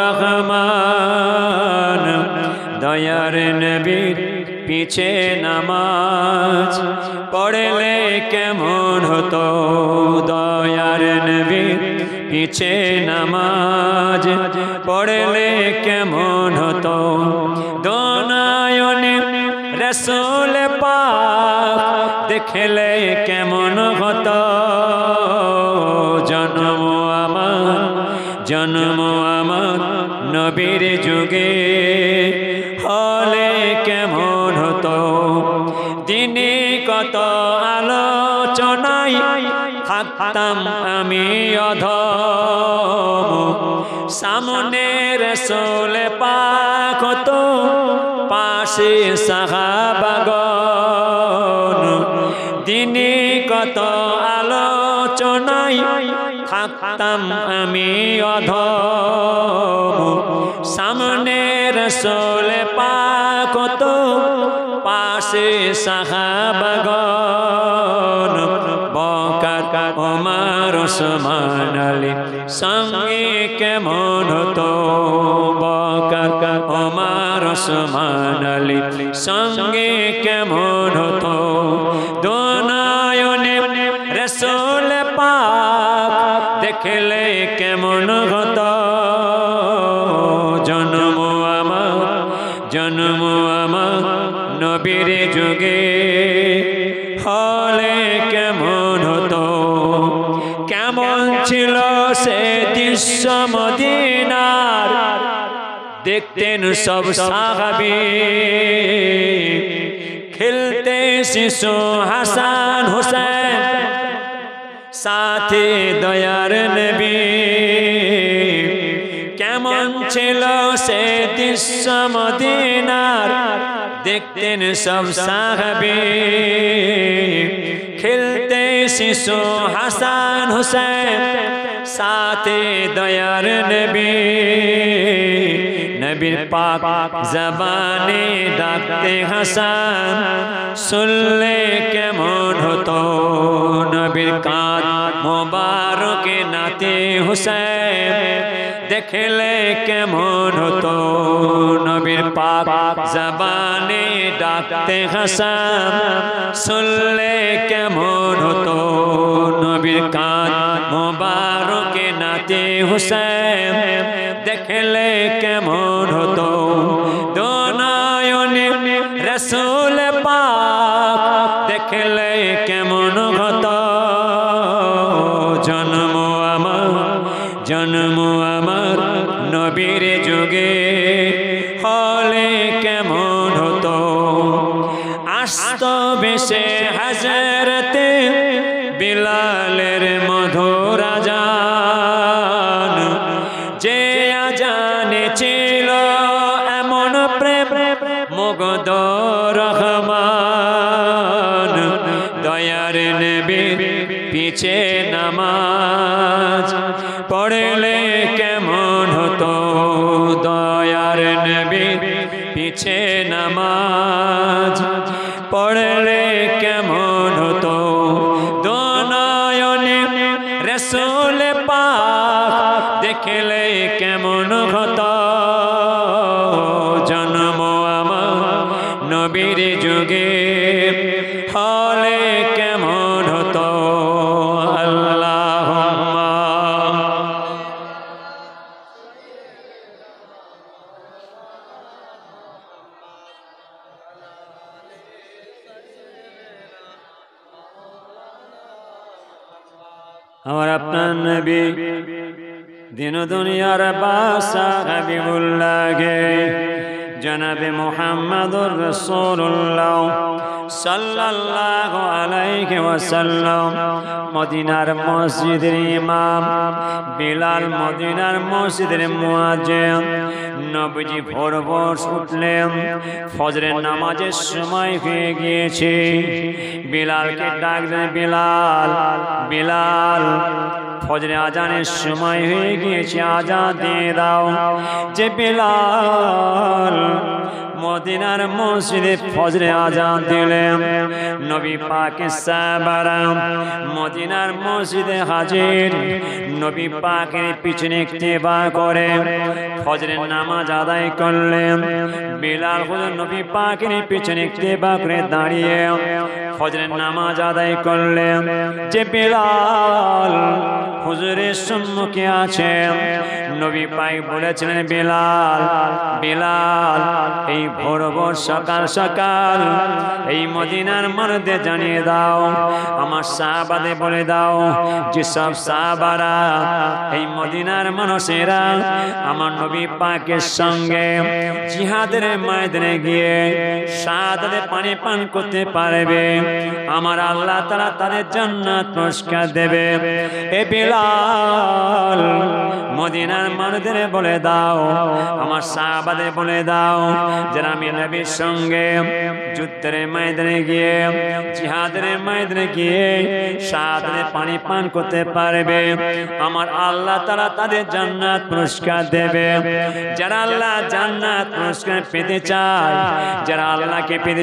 রহমান দয়ার নবীর পিছে নামাজ পড়লে কেমন হতো দয়ার নবীর পিছে নামাজ পড়লে কেমন হতো দনায়নে রসুল পা দেখলে কেমন হতো জন্ম আমার জন্ম আমার নবীর যুগে হলে কেমন হতো দিনে কত আলোচনায় থাকতাম আমি অধ রসুল পাক তো পাশে সাহাবাগন দিনে কত আলোচনায় থাকতাম আমি অধ সামনে রসুল পাক তো পাশে সাহাবাগন ওমার ওসমান আলী সঙ্গে কেমন হতো বকা ওমার ওসমান আলী সঙ্গে কেমন হতো বিশ্ব মদিনার দেখতেন সব সাহাবি খেলতে শিশু হাসান হোসেন সাথে দয়ার নবী কেমন ছিল সে দৃশ্য মদিনার দেখতেন সব সাহাবি খেলতে শিশু হাসান হোসেন ساتھ دیار نبی نبی پاک زبان ڈاکے حسان سن لے کے مون ہو تو نبی کان مبارک ناتی ناتے حسین দেখলে কেমন হতো নবীর পাপ জবানে ডাকতে হাসান শুনলে কেমন হতো নবীর কান মোবারকে নাতে হুসেন দেখলে খেলে কেমন ওয়াসাল্লাম মদিনার মসজিদের ইমাম বিলাল মদিনার মসজিদের মুয়াজ্জিম নবীজি ভোর ভোর উঠলেন ফজরের নামাজের সময় হয়ে গিয়েছে বিলালকে ডাক বিলাল বিলাল ফজরে আজানের সময় হয়ে গিয়েছে আজা দিয়ে দাও যে বিলাল মদিনার মসজিদে ফজরে আজান দিলেন নবী পাকে সাহাবারা মদিনার মসজিদে হাজির নবী পাকের পিছনে ইত্তেবা করে হজরের নামাজ আদায় করলেন বিলাল হুজুর নবী পাকের পিছনে ইত্তেবা করে দাঁড়িয়ে হজরের নামাজ আদায় করলেন যে বিলাল হুজুরের সম্মুখে আছে নবী পাই বলেছিলেন বেলাল বেলাল এই ভোর ভোর সকাল সকাল এই মদিনার আমার দে জানিয়ে দাও আমার সাহাবাদে বলে দাও যেসব সাহাবারা এই মদিনার মানুষেরা আমার নবী পাকের সঙ্গে জিহাদের ময়দানে গিয়ে সাদাতে পানি পান করতে পারবে আমার আল্লাহ তারা তাদের জন্য পুরস্কার দেবে এ বিলাল মদিনার মানুষদের বলে দাও আমার সাহাবাদে বলে দাও যারা আমি নবীর সঙ্গে যুদ্ধের ময়দানে গিয়ে জিহাদের ময়দানে গিয়ে সাদরে পানি পান করতে পারবে আমার আল্লাহ তারা তাদের জান্নাত পুরস্কার দেবে যারা আল্লাহ জান্নাত পুরস্কার পেতে চায় যারা আল্লাহকে পেতে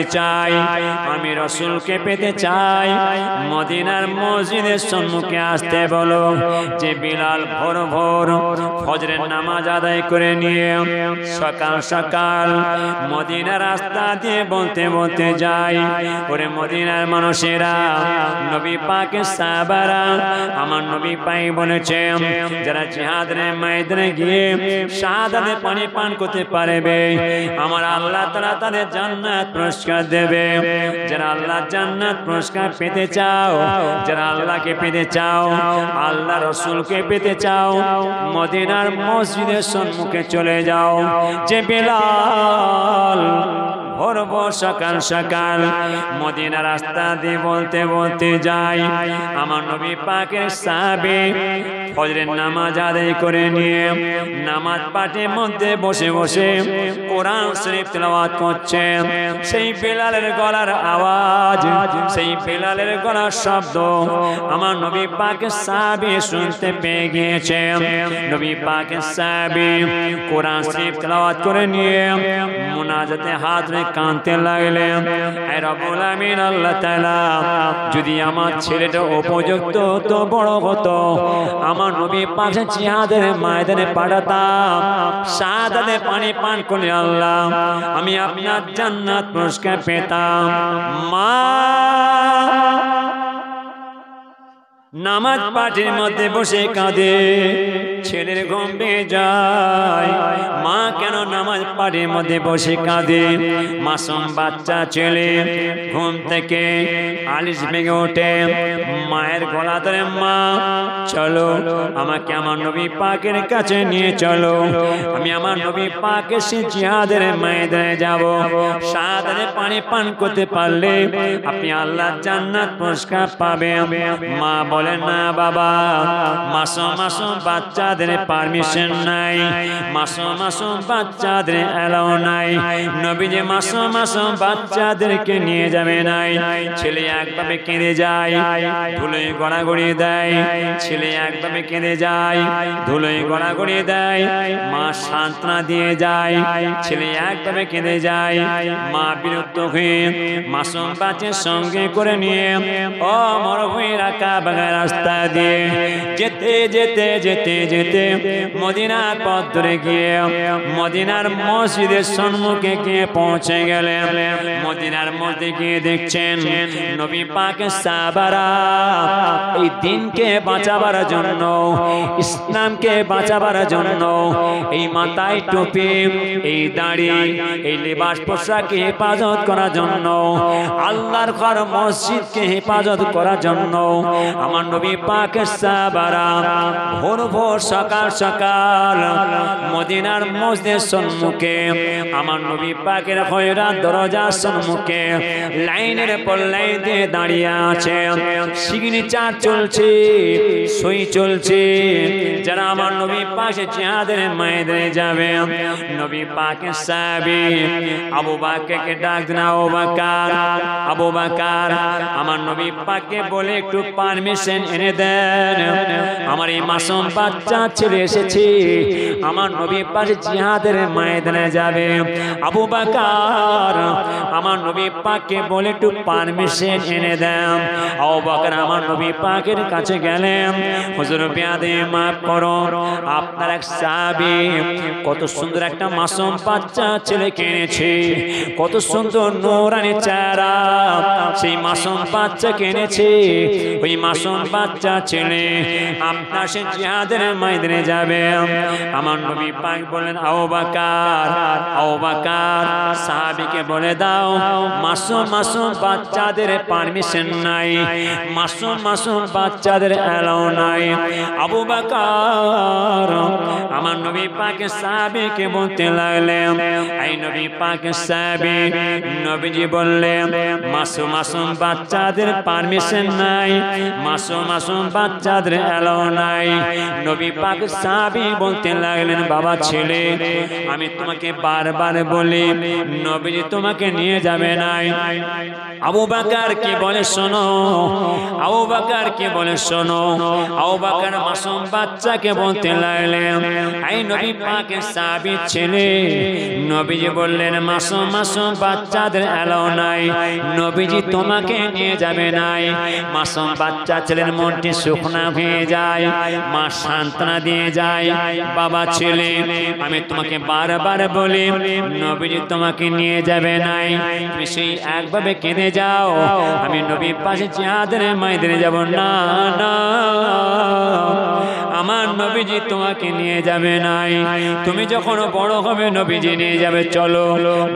আমি রসুলকে পেতে চাই মদিনার মসজিদের সম্মুখে আসতে বলো যে বিলাল ভোর ভোর হজরের নামাজ আদায় করে নিয়ে সকাল সকাল মদিনা রাস্তা দিয়ে বলতে বলতে যাই ওরে মদিনার মানুষেরা নবী পাকে সাবারা আমার নবী পাই বলেছে যারা রে ময়দানে গিয়ে শাহাদাতে পানি পান করতে পারবে আমার আল্লাহ তারা তাদের জান্নাত পুরস্কার দেবে যারা আল্লাহ জান্নাত পুরস্কার পেতে চাও যারা আল্লাহকে পেতে চাও আল্লাহ রসুলকে পেতে চাও মদিনার মসজিদের সম্মুখে চলে যাও যে বেলাল ভোরব সকাল সকাল মদিনা রাস্তা দিয়ে বলতে বলতে যাই আমার নবী পাকের সাবে ফজরের নামাজ আদায় করে নিয়ে নামাজ পাঠের মধ্যে বসে বসে কোরআন শরীফ তেলাওয়াত করছেন সেই বেলালের গলার আওয়াজ সেই বেলালের গলার শব্দ আমার নবী পাকের সাবে শুনতে পেয়ে গিয়েছে নবী পাকের সাবে কোরআন শরীফ তেলাওয়াত করে নিয়ে মোনাজাতে হাত রেখে কাঁদতে লাগলেন রবুল আমিন আল্লাহ তালা যদি আমার ছেলেটা উপযুক্ত তো বড় হতো আমার নবী পাশে চিহাদের মায়েদানে পাঠাতাম সাদানে পানি পান করে আল্লাহ আমি আপনার জান্নাত পুরস্কার পেতাম মা নামাজ পাঠের মধ্যে বসে কাঁদে ছেলের ঘুম যায় মা কেন নামাজ পাড়ে মধ্যে বসে কাঁদে মাসুম বাচ্চা ছেলে ঘুম থেকে আলিশ ভেঙে ওঠে মায়ের গলা ধরে মা চলো আমাকে আমার নবী পাকের কাছে নিয়ে চলো আমি আমার নবী পাকে সে জিহাদের মায়েদের যাব সাদারে পানি পান করতে পারলে আপনি আল্লাহ জান্নাত পুরস্কার পাবে মা বলে না বাবা মাসুম মাসুম বাচ্চা বাচ্চাদের পারমিশন নাই মাস মাস বাচ্চাদের এলাও নাই নবী যে মাস মাস বাচ্চাদেরকে নিয়ে যাবে নাই ছেলে একভাবে কেঁদে যায় ধুলোয় গড়াগড়ি দেয় ছেলে একভাবে কেঁদে যায় ধুলোয় গড়াগড়ি দেয় মা সান্ত্বনা দিয়ে যায় ছেলে একভাবে কেঁদে যায় মা বিরক্ত হয়ে মাসুম বাচ্চের সঙ্গে করে নিয়ে অমর হয়ে রাখা বাগায় রাস্তা দিয়ে যেতে যেতে যেতে যেতে যেতে মদিনার পথ ধরে গিয়ে মদিনার মসজিদের সম্মুখে গিয়ে পৌঁছে গেলেন মদিনার মধ্যে গিয়ে দেখছেন নবী পাক সাবারা এই দিনকে বাঁচাবার জন্য ইসলামকে বাঁচাবার জন্য এই মাথায় টুপি এই দাড়ি এই লেবাস পোশাক হেফাজত করার জন্য আল্লাহর ঘর মসজিদকে হেফাজত করার জন্য আমার নবী পাক সাবারা ভোর ভোর সকাল সকাল মদিনার মসজিদের সম্মুখে আমার নবী পাকের খয়রা দরজার সম্মুখে লাইনের পর লাইন দিয়ে দাঁড়িয়ে আছে সিগনি চা চলছে সই চলছে যারা আমার নবী পাশে চেহাদের মায়েদের যাবে নবী পাকে সাবি আবু বাক্যকে ডাক দেন আবু বাকার আবু বাকার আমার নবী পাকে বলে একটু পারমিশন এনে দেন আমার এই মাসুম বাচ্চা পাক চলে এসেছে আমার নবী পাশে জিহাদের ময়দানে যাবে আবু বাকার আমার নবী পাকে বলে একটু পারমিশন এনে দেন আবু বাকার আমার নবী পাকের কাছে গেলেন হুজুর পেয়াদে মাফ করো আপনার এক সাবি কত সুন্দর একটা মাসুম বাচ্চা ছেলে কিনেছে কত সুন্দর নোরানি চেহারা সেই মাসুম বাচ্চা কিনেছে ওই মাসুম বাচ্চা ছেলে আপনার সে জিহাদের মায় ময়দানে যাবে আমার নবী পাক বলেন আও বাকার আও বাকার সাহাবিকে বলে দাও মাসুম মাসুম বাচ্চাদের পারমিশন নাই মাসুম মাসুম বাচ্চাদের এলাও নাই আবু বাকার আমার নবী পাক সাহাবীকে বলতে লাগলেন এই নবী পাক সাহাবী নবীজি বললেন মাসুম মাসুম বাচ্চাদের পারমিশন নাই মাসুম মাসুম বাচ্চাদের এলাও নাই নবী পাক সাহাবি বলতে লাগলেন বাবা ছেলে আমি তোমাকে বারবার বলি নবীজি তোমাকে নিয়ে যাবে নাই আবু বাকার কে বলে শোনো আবু বাকার কে বলে শোনো আবু বাকার মাসুম বাচ্চাকে বলতে লাগলেন আই নবী পাকের সাহাবি ছেলে নবীজি বললেন মাসুম মাসুম বাচ্চাদের এলাও নাই নবীজি তোমাকে নিয়ে যাবে নাই মাসুম বাচ্চা ছেলের মনটি শুকনা হয়ে যায় মা শান্ত সান্ত্বনা দিয়ে যায় বাবা ছেলে আমি তোমাকে বারবার বলি নবীজি তোমাকে নিয়ে যাবে নাই তুমি সেই একভাবে কেঁদে যাও আমি নবীর পাশে চেহাদের মাইদের যাব না না আমার নবীজি তোমাকে নিয়ে যাবে নাই তুমি যখন বড় হবে নবীজি নিয়ে যাবে চলো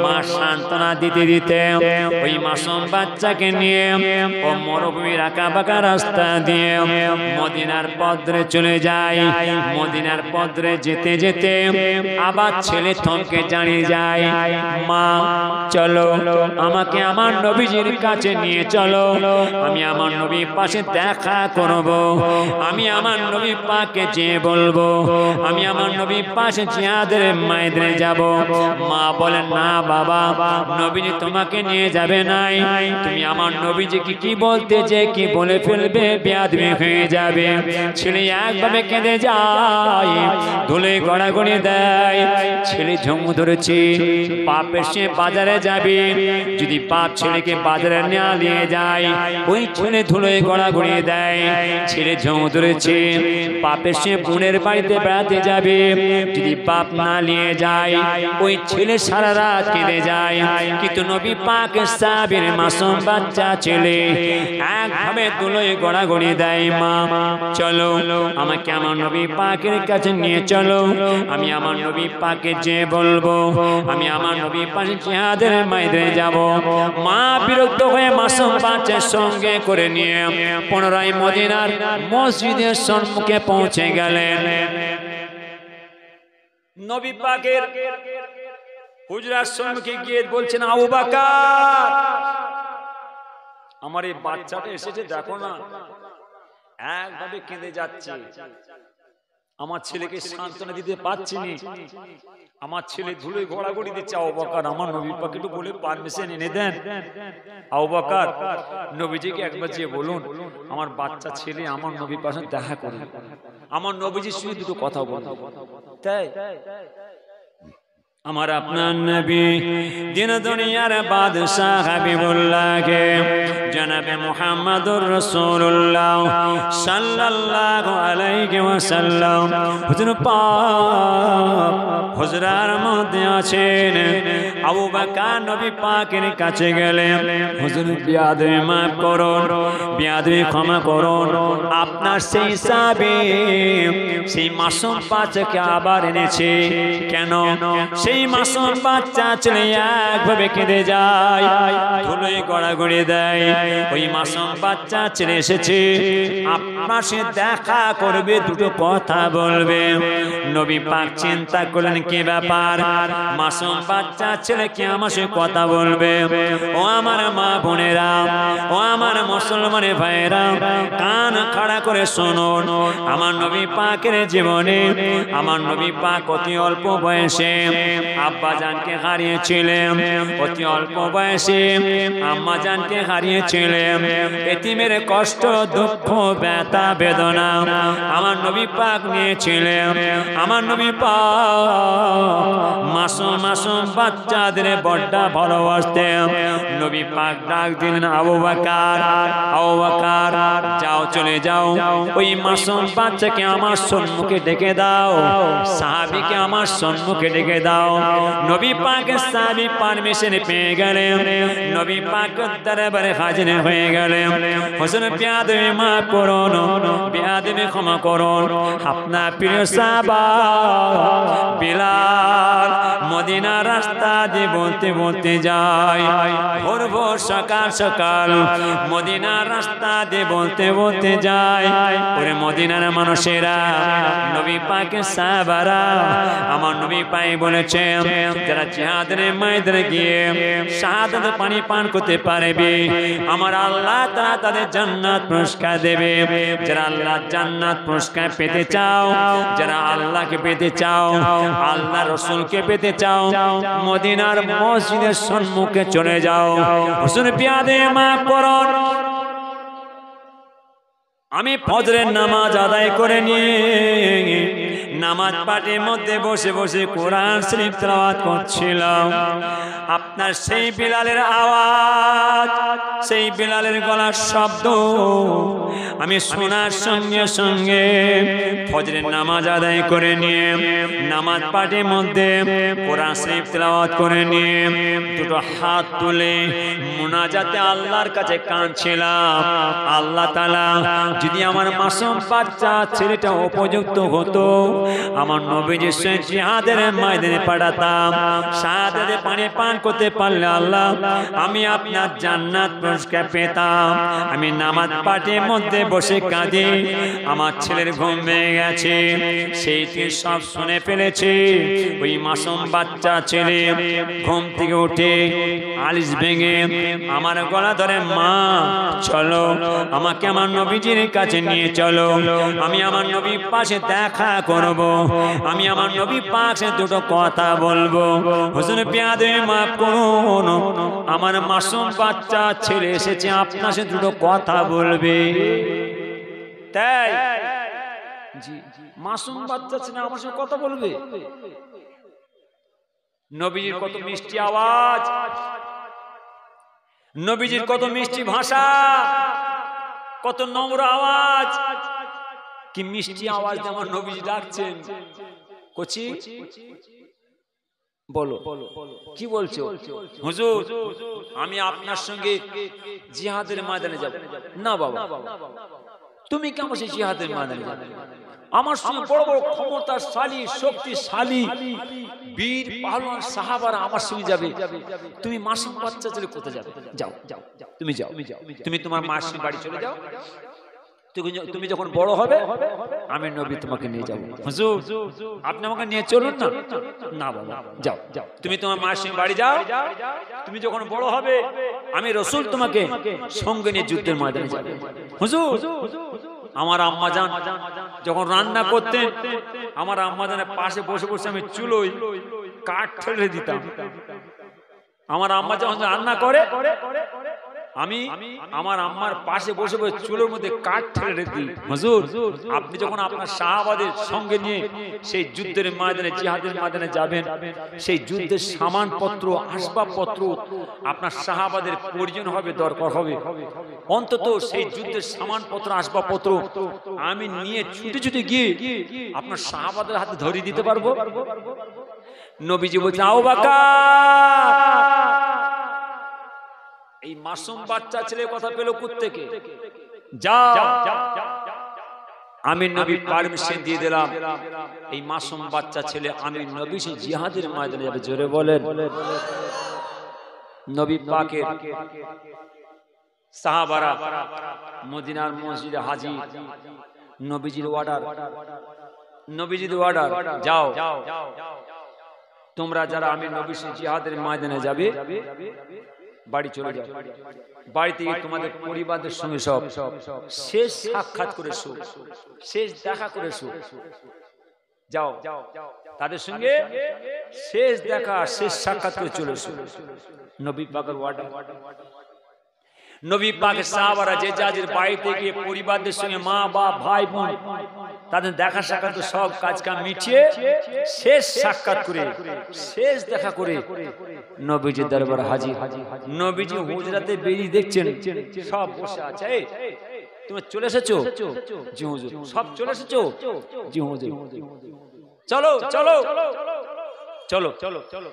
মা সান্ত্বনা দিতে দিতে ওই মাসুম বাচ্চাকে নিয়ে ও মরুভূমির আঁকা বাঁকা রাস্তা দিয়ে মদিনার পদ্রে চলে যায় মদিনার পদ্রে যেতে যেতে আবার ছেলে থমকে জানিয়ে যায় মা চলো আমাকে আমার নবীজির কাছে নিয়ে চলো আমি আমার নবীর পাশে দেখা করব আমি আমার নবী পাক পাককে চেয়ে বলবো আমি আমার নবী পাশে জিয়াদের মায়েদের যাব মা বলেন না বাবা নবীজি তোমাকে নিয়ে যাবে নাই তুমি আমার নবীজিকে কি কি বলতে যে কি বলে ফেলবে বেয়াদমি হয়ে যাবে ছেলে একভাবে কেঁদে যায় ধুলে গড়াগড়ি দেয় ছেলে ঝুম ধরেছে পাপে সে বাজারে যাবে যদি পাপ ছেলেকে বাজারে নেওয়া নিয়ে যায় ওই ছেলে ধুলোয় গড়াগড়ি দেয় ছেলে ঝুম ধরেছে পাপ বাপের সে বোনের বাড়িতে বেড়াতে যাবে যদি বাপ না নিয়ে যায় ওই ছেলে সারা রাত কেঁদে যায় কিন্তু নবী পাক সাবের মাসুম বাচ্চা ছেলে একভাবে তুলোয় গড়াগড়ি দেয় মা চলো আমাকে আমার নবী পাকের কাছে নিয়ে চলো আমি আমার নবী পাকে যে বলবো আমি আমার নবী পাশে চেহাদের মাইদে যাব মা বিরক্ত হয়ে মাসুম বাচ্চার সঙ্গে করে নিয়ে পনেরোই মদিনার মসজিদের সম্মুখে পৌঁছ পৌঁছে গেলেন নবী পাকের হুজরার সম্মুখে গিয়ে বলছেন আবু বাকার আমার এই বাচ্চাটা এসেছে দেখো না একভাবে কেঁদে যাচ্ছে আমার ছেলেকে সান্ত্বনা দিতে পারছি না আমার ছেলে ধুলে ঘোরাঘুরি দিচ্ছে আবাকার আমার নবী পাকে একটু বলে পারমিশন এনে দেন আবাকার নবীজিকে একবার যে বলুন আমার বাচ্চা ছেলে আমার নবী পাশে দেখা করে আমার নবীজির সঙ্গে দুটো কথা বলবো তাই আমার আপনার নবী দিন দুনিয়ার বাদশাহ হাবিবুল্লাহকে জনাবে মুহাম্মাদুর রাসূলুল্লাহ সাল্লাল্লাহু আলাইহি ওয়াসাল্লাম হুজুর পাক হুজরার মধ্যে আছেন আবু বকর নবী পাকের কাছে গেলেন হুজুর বিয়াদে maaf করুন বিয়াদে ক্ষমা করুন আপনার সেই সাহাবী সেই মাসুম পাঁচকে আবার এনেছে কেন সে সেই মাসুম বাচ্চা ছেলে একভাবে কেঁদে যায় ধুলোই গড়ে দেয় ওই মাসুম বাচ্চা ছেলে এসেছে আপনার সে দেখা করবে দুটো কথা বলবে নবী পাক চিন্তা করলেন কি ব্যাপার মাসুম বাচ্চা ছেলে কি আমার সে কথা বলবে ও আমার মা বোনেরা ও আমার মুসলমানের ভাইরা কান খাড়া করে শোনো আমার নবী পাকের জীবনে আমার নবী পাক অতি অল্প বয়সে আব্বা জানকে হারিয়েছিলেন অতি অল্প বয়সে আম্মা জানকে হারিয়েছিলেন এতিমের কষ্ট দুঃখ ব্যথা বেদনা আমার নবী পাক নিয়েছিলেন আমার নবী পাক মাসো মাসুম বাচ্চাদের বড্ডা ভালোবাসতেন নবী পাক ডাক দিলেন আবু বাকার আবু যাও চলে যাও ওই মাসুম বাচ্চাকে আমার সম্মুখে ডেকে দাও সাহাবিকে আমার সম্মুখে ডেকে দাও দাও নবী পাক সাবি পারমিশন পেয়ে গেলে নবী পাক দরবারে হাজির হয়ে গেলে হোসেন পিয়াদবি মা করুন পিয়াদবি ক্ষমা করুন আপনার প্রিয় সাবা বিলাল মদিনা রাস্তা দি বলতে বলতে যায় ভোর ভোর সকাল সকাল মদিনা রাস্তা দিয়ে বলতে বলতে যায় ওরে মদিনার মানুষেরা নবী পাকে সাবারা আমার নবী পাই বলেছে হচ্ছে যারা জিহাদের ময়দানে গিয়ে পানি পান করতে পারবে আমার আল্লাহ তারা তাদের জান্নাত পুরস্কার দেবে যারা আল্লাহ জান্নাত পুরস্কার পেতে চাও যারা আল্লাহকে পেতে চাও আল্লাহ রসুলকে পেতে চাও মদিনার মসজিদের সম্মুখে চলে যাও হোসেন পিয়াদে মা করণ আমি ফজরের নামাজ আদায় করে নিয়ে নামাজ পাঠের মধ্যে বসে বসে কোরআন শরীফ তেলাওয়াত করছিলাম আপনার সেই বিলালের আওয়াজ সেই বিলালের গলার শব্দ আমি শোনার সঙ্গে সঙ্গে ফজরের নামাজ আদায় করে নিয়ে নামাজ পাঠের মধ্যে কোরআন শরীফ তেলাওয়াত করে নিয়ে দুটো হাত তুলে মোনাজাতে আল্লাহর কাছে কাঁদছিলাম আল্লাহ তালা যদি আমার মাসুম বাচ্চা ছেলেটা উপযুক্ত হতো আমার নবীজির সঙ্গে জিহাদের ময়দানে পাঠাতাম শাহাদাতে পানি পান করতে পারলে আল্লাহ আমি আপনার জান্নাত পুরস্কার পেতাম আমি নামাজ পাঠের মধ্যে বসে কাঁদি আমার ছেলের ঘুম ভেঙে গেছে সেইটি সব শুনে ফেলেছে ওই মাসুম বাচ্চা ছেলে ঘুম থেকে উঠে আলিশ ভেঙে আমার গলা ধরে মা চলো আমাকে আমার নবীজির কাছে নিয়ে চলো আমি আমার নবীর পাশে দেখা করবো আমি আমার নবী পাশে দুটো কথা বলবো হোসেন পেয়াদে মাফ করুন আমার মাসুম বাচ্চা ছেলে এসেছে আপনার সে দুটো কথা বলবে তাই জি মাসুম বাচ্চা ছেলে আমার সঙ্গে কথা বলবে নবীজির কত মিষ্টি আওয়াজ নবীজির কত মিষ্টি ভাষা কত নম্র আওয়াজ কি মিষ্টি আওয়াজ আমার নবীজ ডাকছেন কচি বলো কি বলছো হুজুর আমি আপনার সঙ্গে জিহাদের ময়দানে যাব না বাবা তুমি কেমন সেই জিহাদের ময়দানে যাবে আমার সঙ্গে বড় বড় ক্ষমতাশালী শক্তিশালী বীর পালন সাহাবারা আমার সঙ্গে যাবে তুমি মাসিক বাচ্চা চলে কোথায় যাবে যাও যাও তুমি যাও তুমি তোমার মাসিক বাড়ি চলে যাও তুমি যখন বড় হবে আমি নবী তোমাকে নিয়ে যাবো হুজুর আপনি আমাকে নিয়ে চলুন না না বাবা যাও যাও তুমি তোমার মার সঙ্গে বাড়ি যাও তুমি যখন বড় হবে আমি রসুল তোমাকে সঙ্গে নিয়ে যুদ্ধের ময়দানে যাব হুজুর আমার আম্মা যান যখন রান্না করতেন আমার আম্মা জানের পাশে বসে বসে আমি চুলোই কাঠ ঠেলে দিতাম আমার আম্মা যখন রান্না করে আমি আমার আম্মার পাশে বসে বসে চুলের মধ্যে কাঠ ঠেলে রেখে মজুর আপনি যখন আপনার শাহবাদের সঙ্গে নিয়ে সেই যুদ্ধের ময়দানে জিহাদের ময়দানে যাবেন সেই যুদ্ধের সামানপত্র আসবাবপত্র আপনার শাহবাদের প্রয়োজন হবে দরকার হবে অন্তত সেই যুদ্ধের সামানপত্র আসবাবপত্র আমি নিয়ে ছুটে ছুটে গিয়ে আপনার শাহবাদের হাতে ধরিয়ে দিতে পারবো নবীজি বলছে আও বাকা এই মাসুম বাচ্চা ছেলে কথা পেল থেকে যা আমি নবী পারমিশন দিয়ে দিলাম এই মাসুম বাচ্চা ছেলে আমি নবী সে জিহাদের ময়দানে যাবে জোরে বলেন নবী পাকে সাহাবারা মদিনার মসজিদে হাজির নবীজির অর্ডার নবীজির অর্ডার যাও তোমরা যারা আমি নবী জিহাদের ময়দানে যাবে বাড়ি চলে যাও বাড়িতে গিয়ে তোমাদের পরিবারের সঙ্গে সব শেষ সাক্ষাৎ করে শো শেষ দেখা করে শো যাও যাও তাদের সঙ্গে শেষ দেখা শেষ সাক্ষাৎ করে চলে নবী পাকের ওয়াটার নবী পাকের সাহাবারা যে যাদের বাড়িতে গিয়ে পরিবারদের সঙ্গে মা বাপ ভাই বোন তাদের দেখা সাক্ষাৎ সব কাজ কাম মিটিয়ে শেষ সাক্ষাৎ করে শেষ দেখা করে নবীজি দরবার হাজির নবীজি হুজরাতে বেরিয়ে দেখছেন সব বসে আছে তুমি চলে এসেছো জি হুজুর সব চলে এসেছো জি হুজুর চলো চলো চলো চলো চলো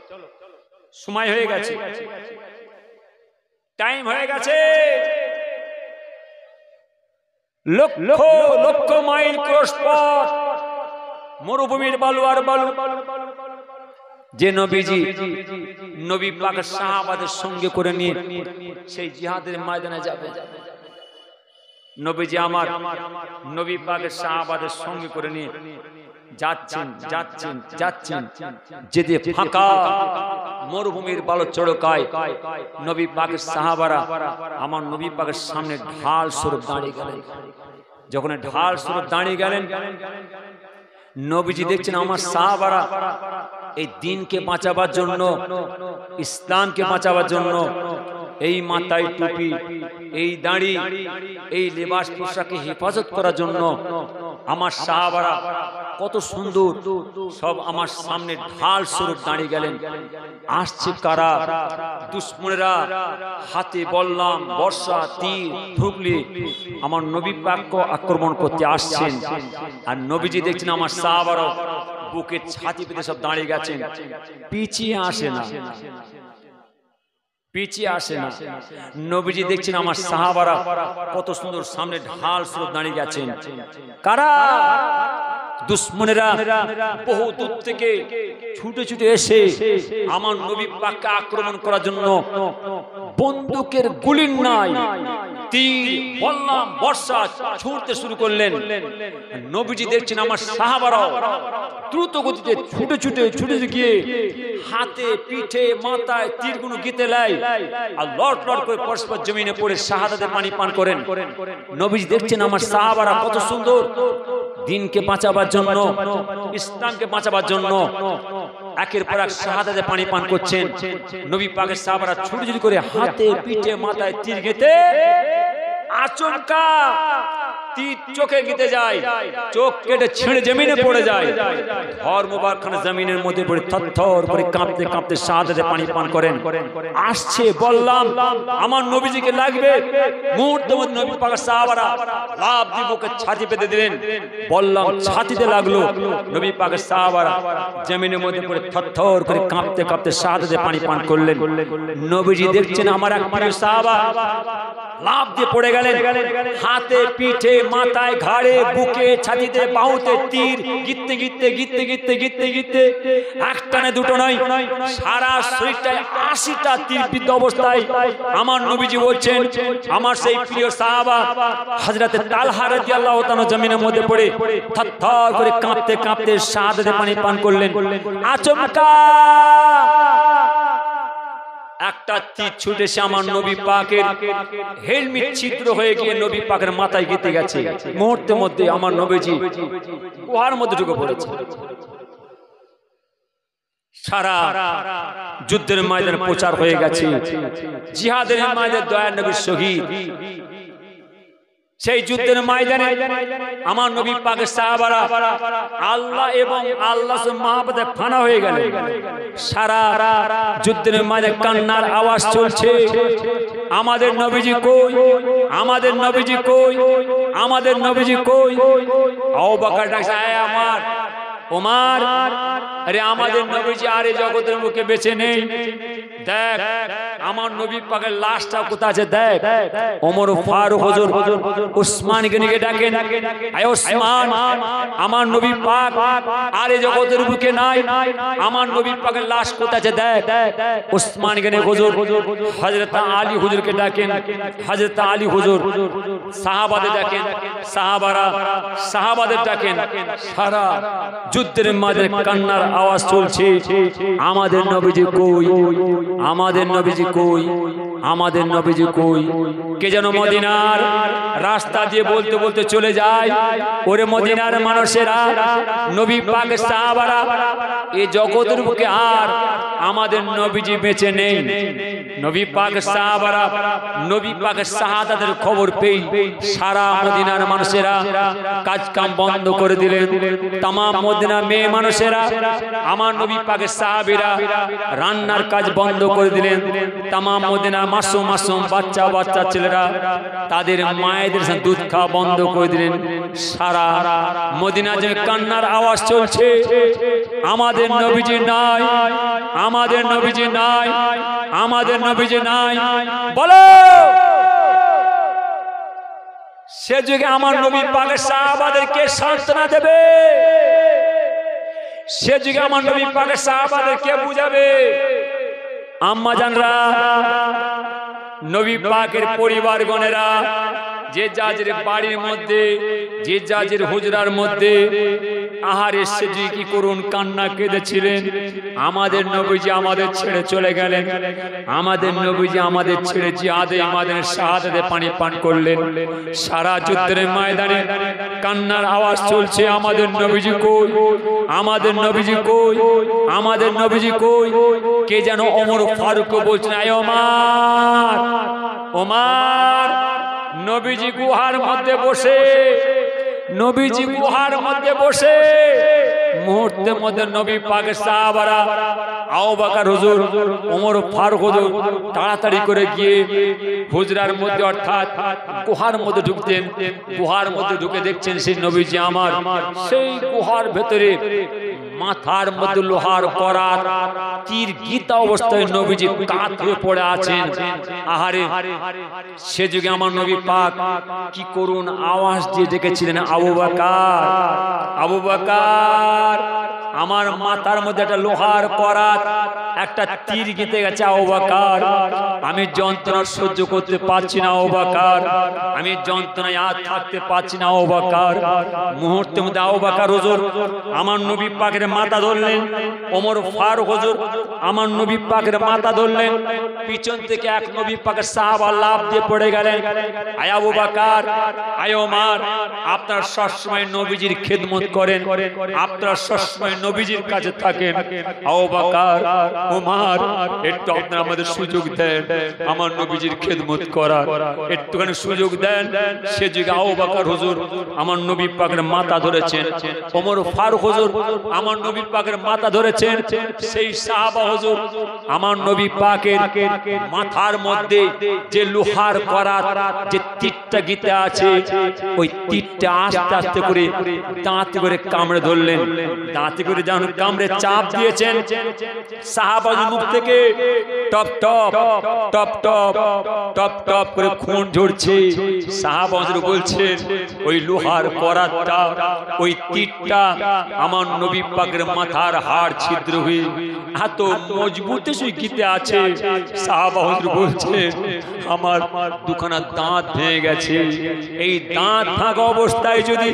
সময় হয়ে গেছে টাইম হয়ে গেছে লক্ষ লক্ষ মাইল ক্রস পথ মরুভূমির বালু আর বালু যে নবীজি নবী পাকের সাহাবাদের সঙ্গে করে নিয়ে সেই জিহাদের ময়দানে যাবে নবীজি আমার নবী পাকের সাহাবাদের সঙ্গে করে নিয়ে যাচ্ছেন যাচ্ছেন যাচ্ছেন যেতে ফাঁকা মরুভূমির বাল চড়কায় নবী পাকের সাহাবারা আমার নবী পাকের সামনে ঢাল স্বরূপ দাঁড়িয়ে গেলেন যখন ঢাল স্বরূপ দাঁড়িয়ে গেলেন নবীজি দেখছেন আমার সাহাবারা এই দিনকে বাঁচাবার জন্য ইসলামকে বাঁচাবার জন্য এই মাথায় টুপি এই দাড়ি এই লেবাস পোশাকে হেফাজত করার জন্য আমার সাহাবারা কত সুন্দর সব আমার সামনে ঢাল স্বরূপ দাঁড়িয়ে গেলেন আসছে কারা দুশ্মনেরা হাতে বললাম বর্ষা তীর ধুবলি আমার নবী পাক্য আক্রমণ করতে আসছেন আর নবীজি দেখছেন আমার সাহাবারও বুকের ছাতি পেতে সব দাঁড়িয়ে গেছেন পিছিয়ে আসে না পিছিয়ে আসে না নবীজি দেখছেন আমার সাহাবারা কত সুন্দর সামনে ঢাল স্রোত দাঁড়িয়ে গেছেন কারা দুশ্মনেরা বহু দূর থেকে ছুটে ছুটে এসে আমার নবী পাককে আক্রমণ করার জন্য বন্দুকের গুলির নাই শুরু করলেন দেখছেন আমার দ্রুত গতিতে ছুটে হাতে পিঠে মাথায় জমিনে পড়ে শাহাদের পানি পান করেন নবীজি দেখছেন আমার সাহাবারা কত সুন্দর দিনকে বাঁচাবার জন্য ইসলামকে বাঁচাবার জন্য একের পর এক শাহাদাতে পানি পান করছেন নবী পাগের সাহাবারা ছুটি ছুটি করে হাতে পিঠে মাথায় তীর গেতে 阿忠哥。তীর চোখে গিতে যায় চোখ কেটে ছিঁড়ে জমিনে পড়ে যায় ঘর মুবারখান জমিনের মধ্যে পড়ে থর করে কাঁপতে কাঁপতে সাদাতে পানি পান করেন আসছে বললাম আমার নবীজিকে লাগবে মুহূর্তে মধ্যে নবী পাকা সাহাবারা লাভ দিবকে ছাতি পেতে দিলেন বললাম ছাতিতে লাগলো নবী পাকা সাহাবারা জমিনের মধ্যে পড়ে থর করে কাঁপতে কাঁপতে সাদাতে পানি পান করলেন নবীজি দেখছেন আমার এক প্রিয় সাহাবা লাভ দিয়ে পড়ে গেলেন হাতে পিঠে মাথায় ঘাড়ে বুকে ছাতিতে বাহুতে তীর গিতে গিতে গিতে গিতে গিতে গিতে একটানে দুটো নয় সারা শরীরটায় আশিটা তীর বিদ্ধ অবস্থায় আমার নবীজি বলছেন আমার সেই প্রিয় সাহাবা হাজরাতে তালহা রাজি আল্লাহ জমিনের মধ্যে পড়ে থর করে কাঁপতে কাঁপতে সাদাতে পানি পান করলেন আচমকা একটা তীর ছুটেছে আমার নবী পাকের হেলমেট ছিদ্র হয়ে গিয়ে নবী পাকের মাথায় গেতে গেছে মুহূর্তের মধ্যে আমার নবীজি গুহার মধ্যে ঢুকে পড়েছে সারা যুদ্ধের ময়দান প্রচার হয়ে গেছে জিহাদের ময়দান দয়ার নবীর শহীদ সেই যুদ্ধের ময়দানে আমার নবী পাকের সাহাবারা আল্লাহ এবং আল্লাহ মহাপদে ফানা হয়ে গেল সারা যুদ্ধের ময়দানে কান্নার আওয়াজ চলছে আমাদের নবীজি কই আমাদের নবীজি কই আমাদের নবীজি কই আও আয় আমার ওমার আরে আমাদের নবীজি আরে জগতের মুখে বেঁচে নেই দেখ আমার নবী পাকের লাশটা কোথা আছে দেখ ওমর ফারুক হুজুর উসমান গনিকে ডাকেন আয় উসমান আমার নবী পাক আরে জগতের মুখে নাই আমার নবী পাকের লাশ কোথা আছে দেখ উসমান গনি হুজুর হযরত আলী হুজুরকে ডাকেন হযরত আলী হুজুর সাহাবাদের ডাকেন সাহাবারা সাহাবাদের ডাকেন সারা যুদ্ধের মাঝে কান্নার আওয়াজ চলছে আমাদের নবীজি কই আমাদের নবীজি কই আমাদের নবীজি কই কে যেন মদিনার রাস্তা দিয়ে বলতে বলতে চলে যায় ওরে মদিনার মানুষেরা নবী পাক সাহাবারা এ জগতের বুকে আর আমাদের নবীজি বেঁচে নেই নবী পাক সাহাবারা নবী পাক সাহাদাদের খবর পেয়ে সারা মদিনার মানুষেরা কাজ কাম বন্ধ করে দিলেন তামাম মদিনা না মেয়ে মানুষেরা আমার নবী পাকে সাহাবিরা রান্নার কাজ বন্ধ করে দিলেন তামাম মদিনা মাসুম মাসুম বাচ্চা বাচ্চা ছেলেরা তাদের মায়েদের দুধ খাওয়া বন্ধ করে দিলেন সারা মদিনা যে কান্নার আওয়াজ চলছে আমাদের নবীজি নাই আমাদের নবীজি নাই আমাদের নবীজি নাই বলো সে যুগে আমার নবী পাকের সাহাবাদেরকে সান্তনা দেবে সে যুগে আমার নবী পাকের সাহাবাদেরকে বুঝাবে আম্মা জানরা নবী পাকের পরিবার গণেরা যে জাজের বাড়ির মধ্যে যে জাজের হুজরার মধ্যে আহার এসে যে কি করুন কান্না কেঁদেছিলেন আমাদের নবীজি আমাদের ছেড়ে চলে গেলেন আমাদের নবীজি আমাদের ছেড়ে যে জিহাদে আমাদের শাহাদাতে পানি পান করলেন সারা যুদ্ধের ময়দানে কান্নার আওয়াজ চলছে আমাদের নবীজি কই আমাদের নবীজি কই আমাদের নবীজি কই কে যেন অমর ফারুক বলছেন আয় ওমার ওমার নবীজি গুহার মধ্যে বসে নবীজি গুহার মধ্যে বসে মুহূর্তের মধ্যে নবী পাকের সাহাবারা আও বাকার হুজুর ওমর ফারুক হুজুর তাড়াতাড়ি করে গিয়ে হুজরার মধ্যে অর্থাৎ গুহার মধ্যে ঢুকতেন গুহার মধ্যে ঢুকে দেখছেন সেই নবীজি আমার সেই গুহার ভেতরে মাথার মধ্যে লোহার করার তীর গীতা অবস্থায় নবীজি কাত হয়ে পড়ে আছেন আহারে সে যুগে আমার নবী পাক কি করুন আওয়াজ দিয়ে ডেকেছিলেন আবু বাকার আবু বাকার Lord. আমার মাথার মধ্যে একটা লোহার করাত একটা তীর গেতে গেছে অবাকার আমি যন্ত্রণা সহ্য করতে পারছি না অবাকার আমি যন্ত্রণায় আর থাকতে পারছি না অবাকার মুহূর্তের মধ্যে আবাকার হজুর আমার নবী পাকের মাথা ধরলেন ওমর ফারুক হজুর আমার নবী পাকের মাথা ধরলেন পিছন থেকে এক নবী পাকের সাহাবা লাভ দিয়ে পড়ে গেলেন আয়া আবাকার আয় মার আপনারা সবসময় নবীজির খেদমত করেন আপনারা সবসময় নবীজির কাছে থাকেন আও বাকার ওমার একটু আপনারা আমাদের সুযোগ দেন আমার নবীজির খেদমত করার একটুখানি সুযোগ দেন সে যুগে আও বাকার হুজুর আমার নবী পাকের মাথা ধরেছেন ওমর ফারুক হুজুর আমার নবী পাকের মাথা ধরেছেন সেই সাহাবা হুজুর আমার নবী পাকের মাথার মধ্যে যে লোহার করা যে তীরটা গীতা আছে ওই তীরটা আস্তে আস্তে করে দাঁত করে কামড়ে ধরলেন দাঁত করে যখন কামড়ে চাপ দিয়েছেন সাহাবাজ মুখ থেকে টপ টপ টপ টপ টপ টপ করে খুন ঝরছে সাহাবাজ বলছে ওই লোহার করাতটা ওই তীরটা আমার নবী পাকের মাথার হাড় ছিদ্র হয়ে এত মজবুতে সেই গীতে আছে সাহাবাহর বলছে আমার দুখানা দাঁত ভেঙে গেছে এই দাঁত ভাঙা অবস্থায় যদি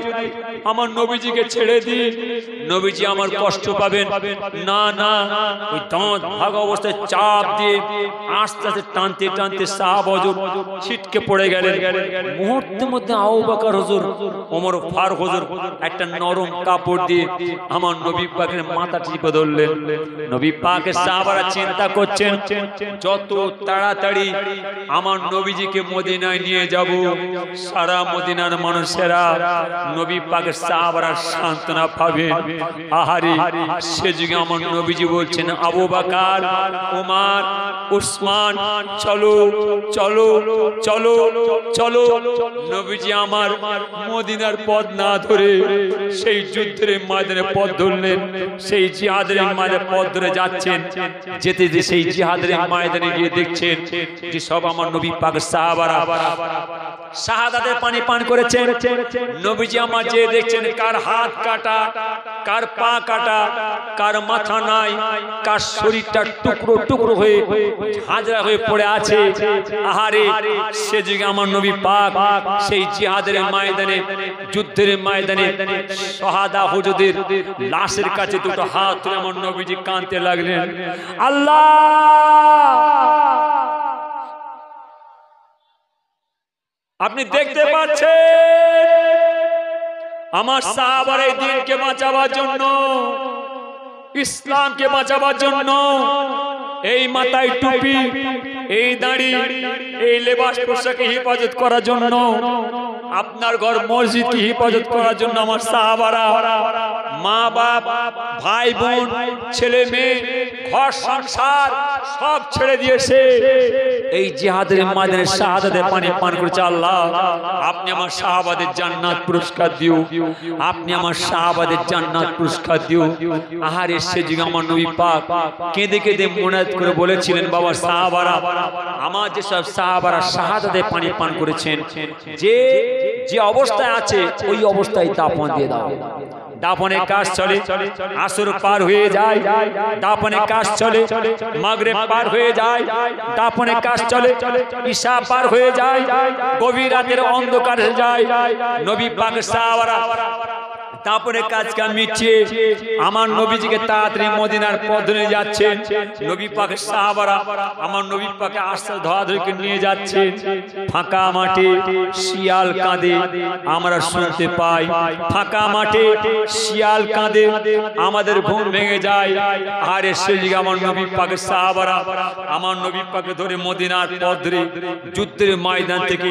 আমার নবীজিকে ছেড়ে দিই নবীজি আমার আমার কষ্ট পাবেন না না ওই দাঁত ভাগ অবস্থায় চাপ দিয়ে আস্তে আস্তে টানতে টানতে সাহাব হজুর ছিটকে পড়ে গেলেন মুহূর্তের মধ্যে আউ হজুর ওমর ফার হজুর একটা নরম কাপড় দিয়ে আমার নবী পাকের মাথা টিপে ধরলেন নবী পাকে সাহাবারা চিন্তা করছেন যত তাড়াতাড়ি আমার নবীজিকে মদিনায় নিয়ে যাব সারা মদিনার মানুষেরা নবী পাকের সাহাবারা সান্ত্বনা পাবে আহা হারি সে যুগে আমার নবীজি বলছেন আবু বাকার উমার উসমান চলো চলো চলো চলো নবীজি আমার মদিনার পদ না ধরে সেই যুদ্ধের মাঝে পদ ধরলেন সেই জিহাদের মাঝে পদ ধরে যাচ্ছেন যেতে যেতে সেই জিহাদের ময়দানে গিয়ে দেখছেন যে সব আমার নবী পাক সাহাবারা শাহাদাতের পানি পান করেছেন নবীজি আমার যে দেখছেন কার হাত কাটা কার পা কাটা কার মাথা নাই কার শরীরটা টুকরো টুকরো হয়ে হাজরা হয়ে পড়ে আছে আহারে সে যুগে আমার নবী পাক সেই জিহাদের ময়দানে যুদ্ধের ময়দানে সহাদা হুজুদের লাশের কাছে দুটো হাত তুলে আমার নবীজি কাঁদতে লাগলেন আল্লাহ আপনি দেখতে পাচ্ছেন আমার সাহাবার এই দিনকে বাঁচাবার জন্য ইসলামকে বাঁচাবার জন্য এই মাথায় টুপি এই দাড়ি এই লেবাস পোশাকে হেফাজত করার জন্য আপনার ঘর কি হেফাজত করার জন্য আমার সাহাবারা মা বাপ ভাই বোন ছেলে মেয়ে ঘর সংসার সব ছেড়ে দিয়েছে এই জিহাদের মাদানের শাহাদাতে পানি পান করেছে আল্লাহ আপনি আমার শাহাবাদের জান্নাত পুরস্কার দিও আপনি আমার শাহাবাদের জান্নাত পুরস্কার দিও আহার এসে আমার নবী পাক কেঁদে কেঁদে মনে করে বলেছিলেন বাবা সাহাবারা আমার যেসব সাহাবারা শাহাদাতে পানি পান করেছেন যে যে অবস্থায় আছে ওই অবস্থায় তাপন দিয়ে দাও দাপনে কাজ চলে আসর পার হয়ে যায় দাপনে কাজ চলে মাগরে পার হয়ে যায় দাপনে কাজ চলে ঈশা পার হয়ে যায় গভীর রাতের অন্ধকার যায় নবী পাক সাহাবারা তারপরে কাজকাম মিটছে আমার নবীজিকে তাড়াতাড়ি মদিনার পথ ধরে যাচ্ছে নবী পাকে সাহাবারা আমার নবী পাকে আস্তে ধরাধরিকে নিয়ে যাচ্ছে ফাঁকা মাঠে শিয়াল কাঁদে আমরা শুনতে পাই ফাঁকা মাঠে শিয়াল কাঁদে আমাদের ঘুম ভেঙে যায় আর এসে আমার নবী পাকে সাহাবারা আমার নবী পাকে ধরে মদিনার পথ ধরে যুদ্ধের ময়দান থেকে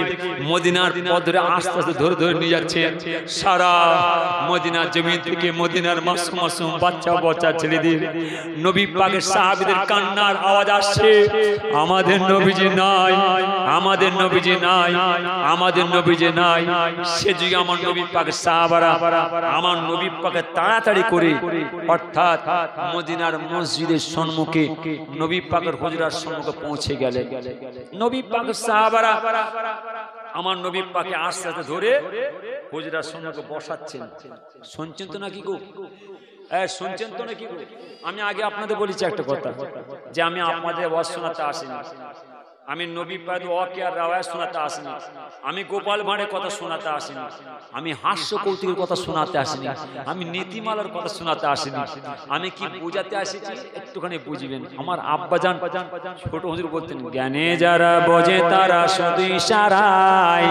মদিনার পথ ধরে আস্তে আস্তে ধরে ধরে নিয়ে যাচ্ছে সারা মদিনা জমিন থেকে মদিনার মাসুম মাসুম বাচ্চা বাচ্চা ছেলে ছেলেদের নবী পাকের সাহাবিদের কান্নার আওয়াজ আসছে আমাদের নবীজি নাই আমাদের নবীজি নাই আমাদের নবীজি নাই সে যুগে আমার নবী পাকের সাহাবারা আমার নবী পাকে তাড়াতাড়ি করে অর্থাৎ মদিনার মসজিদের সম্মুখে নবী পাকের হজরার সম্মুখে পৌঁছে গেলে নবী পাকের সাহাবারা আমার নবী পাকে আস্তে ধরে হুজরা সোনাকে বসাচ্ছেন শুনছেন তো নাকি গো হ্যাঁ শুনছেন তো নাকি আমি আগে আপনাদের বলেছি একটা কথা যে আমি আপনাদের অসনাতে আসিনি আমি নবী পাদু অকে আর রাওয়ায় শোনাতে আসিনি আমি গোপাল ভাঁড়ের কথা শোনাতে আসিনি আমি হাস্য কৌতুকের কথা শোনাতে আসিনি আমি নীতিমালার কথা শোনাতে আসিনি আমি কি বোঝাতে আসেছি একটুখানি বুঝবেন আমার আব্বা জান পাজান ছোট হুজুর বলতেন জ্ঞানে যারা বোঝে তারা শুধু সারাই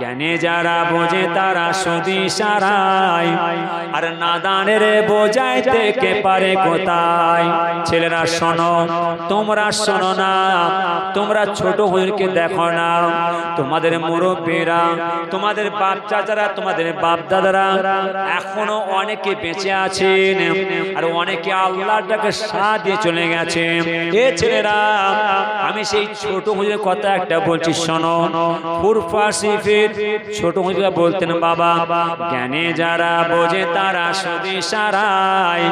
জ্ঞানে যারা বোঝে তারা শুধু সারাই আর নাদানের বোঝাইতে কে পারে কোথায় ছেলেরা শোনো তোমরা শোনো না তোমরা ছোট হুজুরকে দেখো না তোমাদের মুরব্বীরা তোমাদের বাপ চাচারা তোমাদের বাপ দাদারা এখনো অনেকে বেঁচে আছেন আর অনেকে আল্লাহটাকে সাথ দিয়ে চলে গেছে এ ছেলেরা আমি সেই ছোট হুজুরের কথা একটা বলছি শোনো ছোট হুজুরা বলতেন বাবা জ্ঞানে যারা বোঝে তারা সুদি সারাই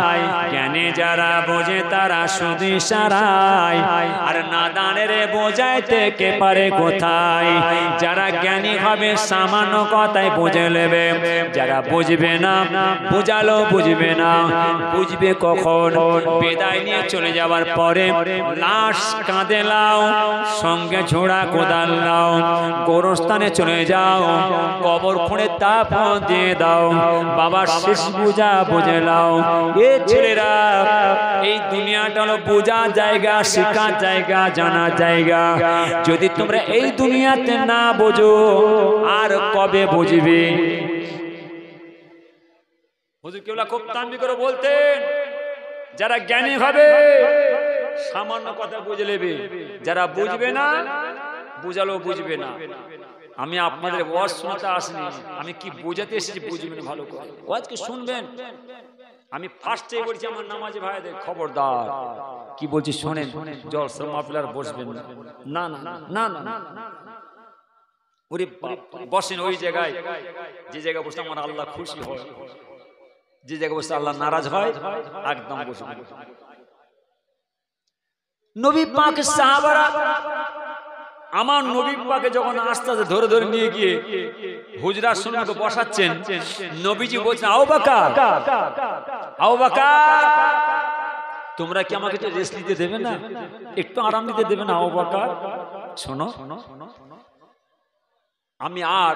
জ্ঞানে যারা বোঝে তারা সুদি সারাই আর নাদানের তারে বোঝাইতে কে পারে কোথায় যারা জ্ঞানী হবে সামান্য কথায় বুঝে নেবে যারা বুঝবে না বুঝালো বুঝবে না বুঝবে কখন বেদায় নিয়ে চলে যাওয়ার পরে লাশ কাঁদে লাও সঙ্গে ছোড়া কোদাল লাও গোরস্থানে চলে যাও কবর খুঁড়ে তাপ দিয়ে দাও বাবার শেষ বুঝা বুঝে লাও এ ছেলেরা এই দুনিয়াটা হলো বোঝার জায়গা শেখার জায়গা জানা যায় জায়গা যদি তোমরা এই দুনিয়াতে না বোঝো আর কবে বুঝবে খুব করে বলতেন যারা জ্ঞানী হবে সামান্য কথা বুঝে নেবে যারা বুঝবে না বুঝালো বুঝবে না আমি আপনাদের ওয়াজ শোনাতে আসিনি আমি কি বুঝাতে এসেছি বুঝবেন ভালো করে ওয়াজকে শুনবেন আমি ফার্স্টে বলছি আমার নামাজে ভাইদের খবরদার কি বলছি শোনেন জল মাফলার বসবেন না না না না না ওরে বসেন ওই জায়গায় যে জায়গায় বসে আমার আল্লাহ খুশি হয় যে জায়গায় বসে আল্লাহ নারাজ হয় একদম বসে নবী পাক সাহাবারা আমার নবীর পাকে যখন আস্তে আস্তে ধরে ধরে নিয়ে গিয়ে হুজরা সঙ্গে বসাচ্ছেন নবীজি বলছেন আও বাকা আও বাকা তোমরা কি আমাকে রেস্ট নিতে দেবে না একটু আরাম নিতে দেবে না আও বাকা শোনো আমি আর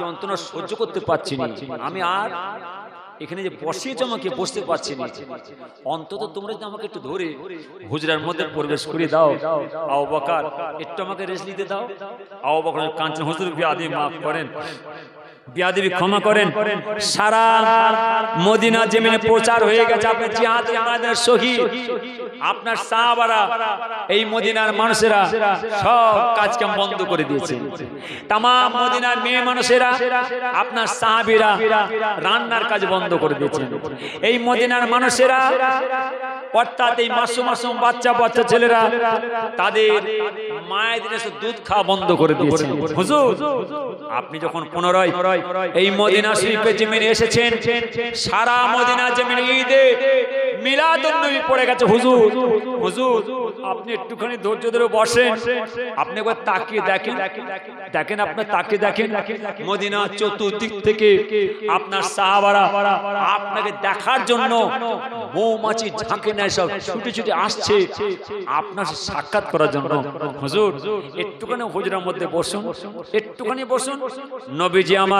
যন্ত্রণা সহ্য করতে পারছি না আমি আর এখানে যে বসিয়েছে আমাকে বসতে পারছি না অন্তত তোমরা যদি আমাকে একটু ধরে হুজরার মধ্যে প্রবেশ করে দাও আও বকার একটু আমাকে রেস্ট নিতে দাও আও কাঞ্চন হুজুর আদি মাফ করেন বিয়াদিবি ক্ষমা করেন সারা মদিনা প্রচার হয়ে গেছে আপনি আমাদের আপনার সাহাবারা এই মদিনার মানুষেরা সব বন্ধ করে দিয়েছে মদিনার মেয়ে মানুষেরা আপনার সাহাবিরা রান্নার কাজ বন্ধ করে দিয়েছে এই মদিনার মানুষেরা অর্থাৎ এই মাসুম মাসুম বাচ্চা বাচ্চা ছেলেরা তাদের মায়েদের দুধ খাওয়া বন্ধ করে দিয়েছে হুজুর আপনি যখন পুনরায় এই মদিনা শরীফে এসেছেন সারা মদিনা ঈদে পড়ে গেছে হুজুর হুজুর আপনি একটুখানি ধৈর্য ধরে বসেন আপনি একবার তাকিয়ে দেখেন দেখেন আপনি তাকিয়ে দেখেন মদিনা চতুর্দিক থেকে আপনার সাহাবারা আপনাকে দেখার জন্য মৌমাছি ঝাঁকে নেয় সব ছুটি ছুটি আসছে আপনার সাক্ষাৎ করার জন্য হুজুর একটুখানি হুজুরের মধ্যে বসুন একটুখানি বসুন নবীজি আমার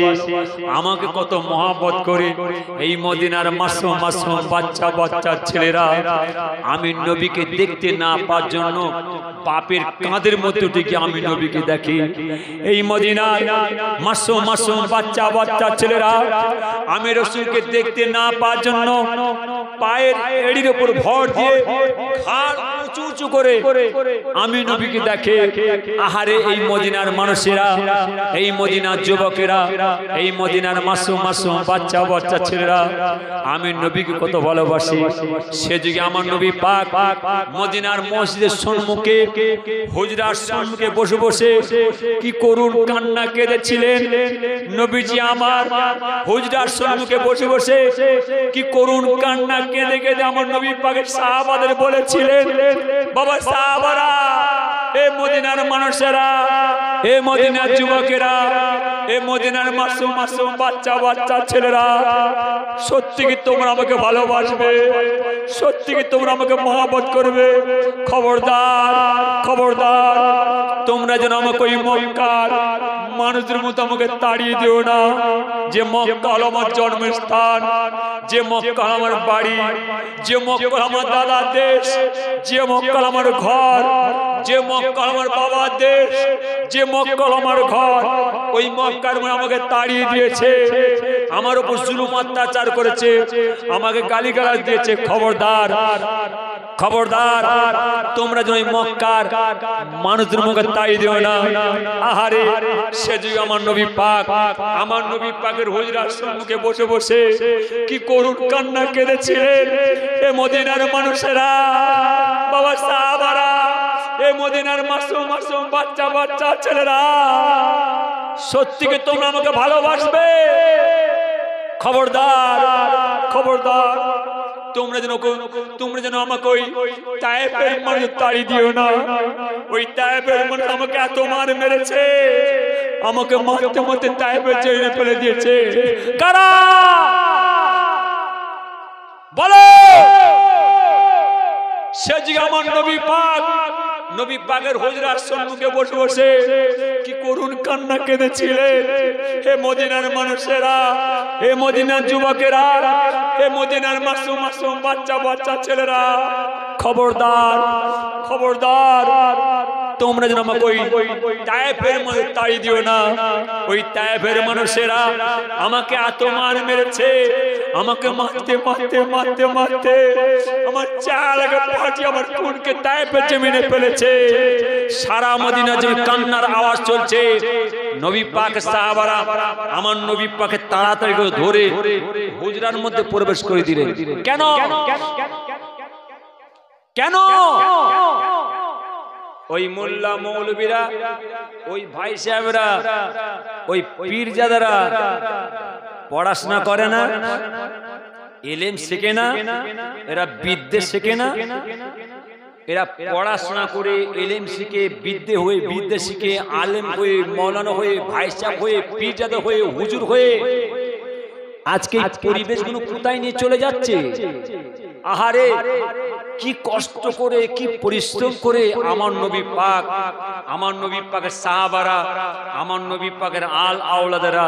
ভালোবাসে আমাকে কত মহাবত করে এই মদিনার মাসু মাসু বাচ্চা বাচ্চা ছেলেরা আমি নবীকে দেখতে না পার জন্য পাপের কাঁধের মতো টিকে আমি নবীকে দেখি এই মদিনার মাসু মাসু বাচ্চা বাচ্চা ছেলেরা আমি রসুলকে দেখতে না পার জন্য পায়ের এড়ির উপর ভর দিয়ে খাল উঁচু উঁচু করে আমি নবীকে দেখে আহারে এই মদিনার মানুষেরা এই মদিনার যুবকেরা এই মদিনার মাসুম মাসুম বাচ্চা বাচ্চা ছেলেরা আমি নবীকে কত ভালোবাসি সে যুগে আমার নবী পাক মদিনার মসজিদের সম্মুখে হুজরার সম্মুখে বসে বসে কি করুন কান্না কেঁদেছিলেন নবীজি আমার হুজরার সম্মুখে বসে বসে কি করুন কান্না কেঁদে কেঁদে আমার নবী পাকের সাহাবাদের বলেছিলেন বাবা সাহাবারা এ মদিনার মানুষেরা এ মদিনার যুবকেরা এ মদিনার মাসুম মাসুম বাচ্চা বাচ্চা ছেলেরা সত্যি কি তোমরা আমাকে ভালোবাসবে সত্যি কি তোমরা আমাকে মহাবত করবে খবরদার খবরদার তোমরা যেন আমাকে ওই মক্কার মানুষদের মতো আমাকে তাড়িয়ে দিও না যে মক্কাল আমার জন্মের স্থান যে মক্কাল আমার বাড়ি যে মক্কাল আমার দাদা দেশ যে মক্কাল আমার ঘর যে মক্কাল আমার বাবা দেশ যে মক্কাল আমার ঘর ওই মক্কার আমাকে তাড়িয়ে দিয়েছে আমার উপর জুলুম অত্যাচার করেছে আমাকে গালিগালাজ দিয়েছে খবরদার খবরদার তোমরা যেন মক্কার মানুষের মুখে তাই দিও না আহারে সে যুগে আমার নবী পাক আমার নবী পাকের হজরার সম্মুখে বসে বসে কি করুণ কান্না কেঁদেছিলেন এ মদিনার মানুষেরা বাবা সাহাবারা এ মদিনার মাসুম মাসুম বাচ্চা বাচ্চা ছেলেরা সত্যি কি তোমরা আমাকে ভালোবাসবে খবরদার খবরদার তোমরা যেন তোমরা যেন আমাকে ওই টাইপের মানুষ তাড়ি দিও না ওই টাইপের মানুষ আমাকে এত মার মেরেছে আমাকে মারতে মারতে টাইপের চেয়ে ফেলে দিয়েছে কারা বলো সে জিগা নবী পাক নবী পাগের হজরার সম্মুখে বসে বসে কি করুন কান্না কেঁদেছিলেন হে মদিনার মানুষেরা হে মদিনার যুবকেরা হে মদিনার মাসুম মাসুম বাচ্চা বাচ্চা ছেলেরা খবরদার খবরদার তোমরা যেন আমাকে ওই তায়েফের মধ্যে তাড়ি দিও না ওই তায়েফের মানুষেরা আমাকে এত মার মেরেছে আমাকে মারতে মারতে মারতে মারতে আমার চার আগে পাটি আমার খুনকে তায়েফের জমিনে ফেলেছে সারা মদিনা যে কান্নার আওয়াজ চলছে নবী পাক সাহাবারা আমার নবী পাকে তাড়াতাড়ি করে ধরে হুজরার মধ্যে প্রবেশ করে দিলেন কেন কেন কেন ওই মোল্লা মৌলবীরা ওই ভাই সাহেবরা ওই পীরজাদারা পড়াশোনা করে না এলেম শেখে না এরা বিদ্যে শেখে না এরা পড়াশোনা করে এলেম শিখে বিদ্যে হয়ে বিদ্যে শিখে আলেম হয়ে মৌলানা হয়ে ভাইসাব হয়ে পীরজাদা হয়ে হুজুর হয়ে আজকে পরিবেশগুলো কোথায় নিয়ে চলে যাচ্ছে আহারে কি কষ্ট করে কি পরিশ্রম করে আমার নবী পাক আমার নবী পাকের সাহাবারা আমার নবী পাকের আল আওলাদারা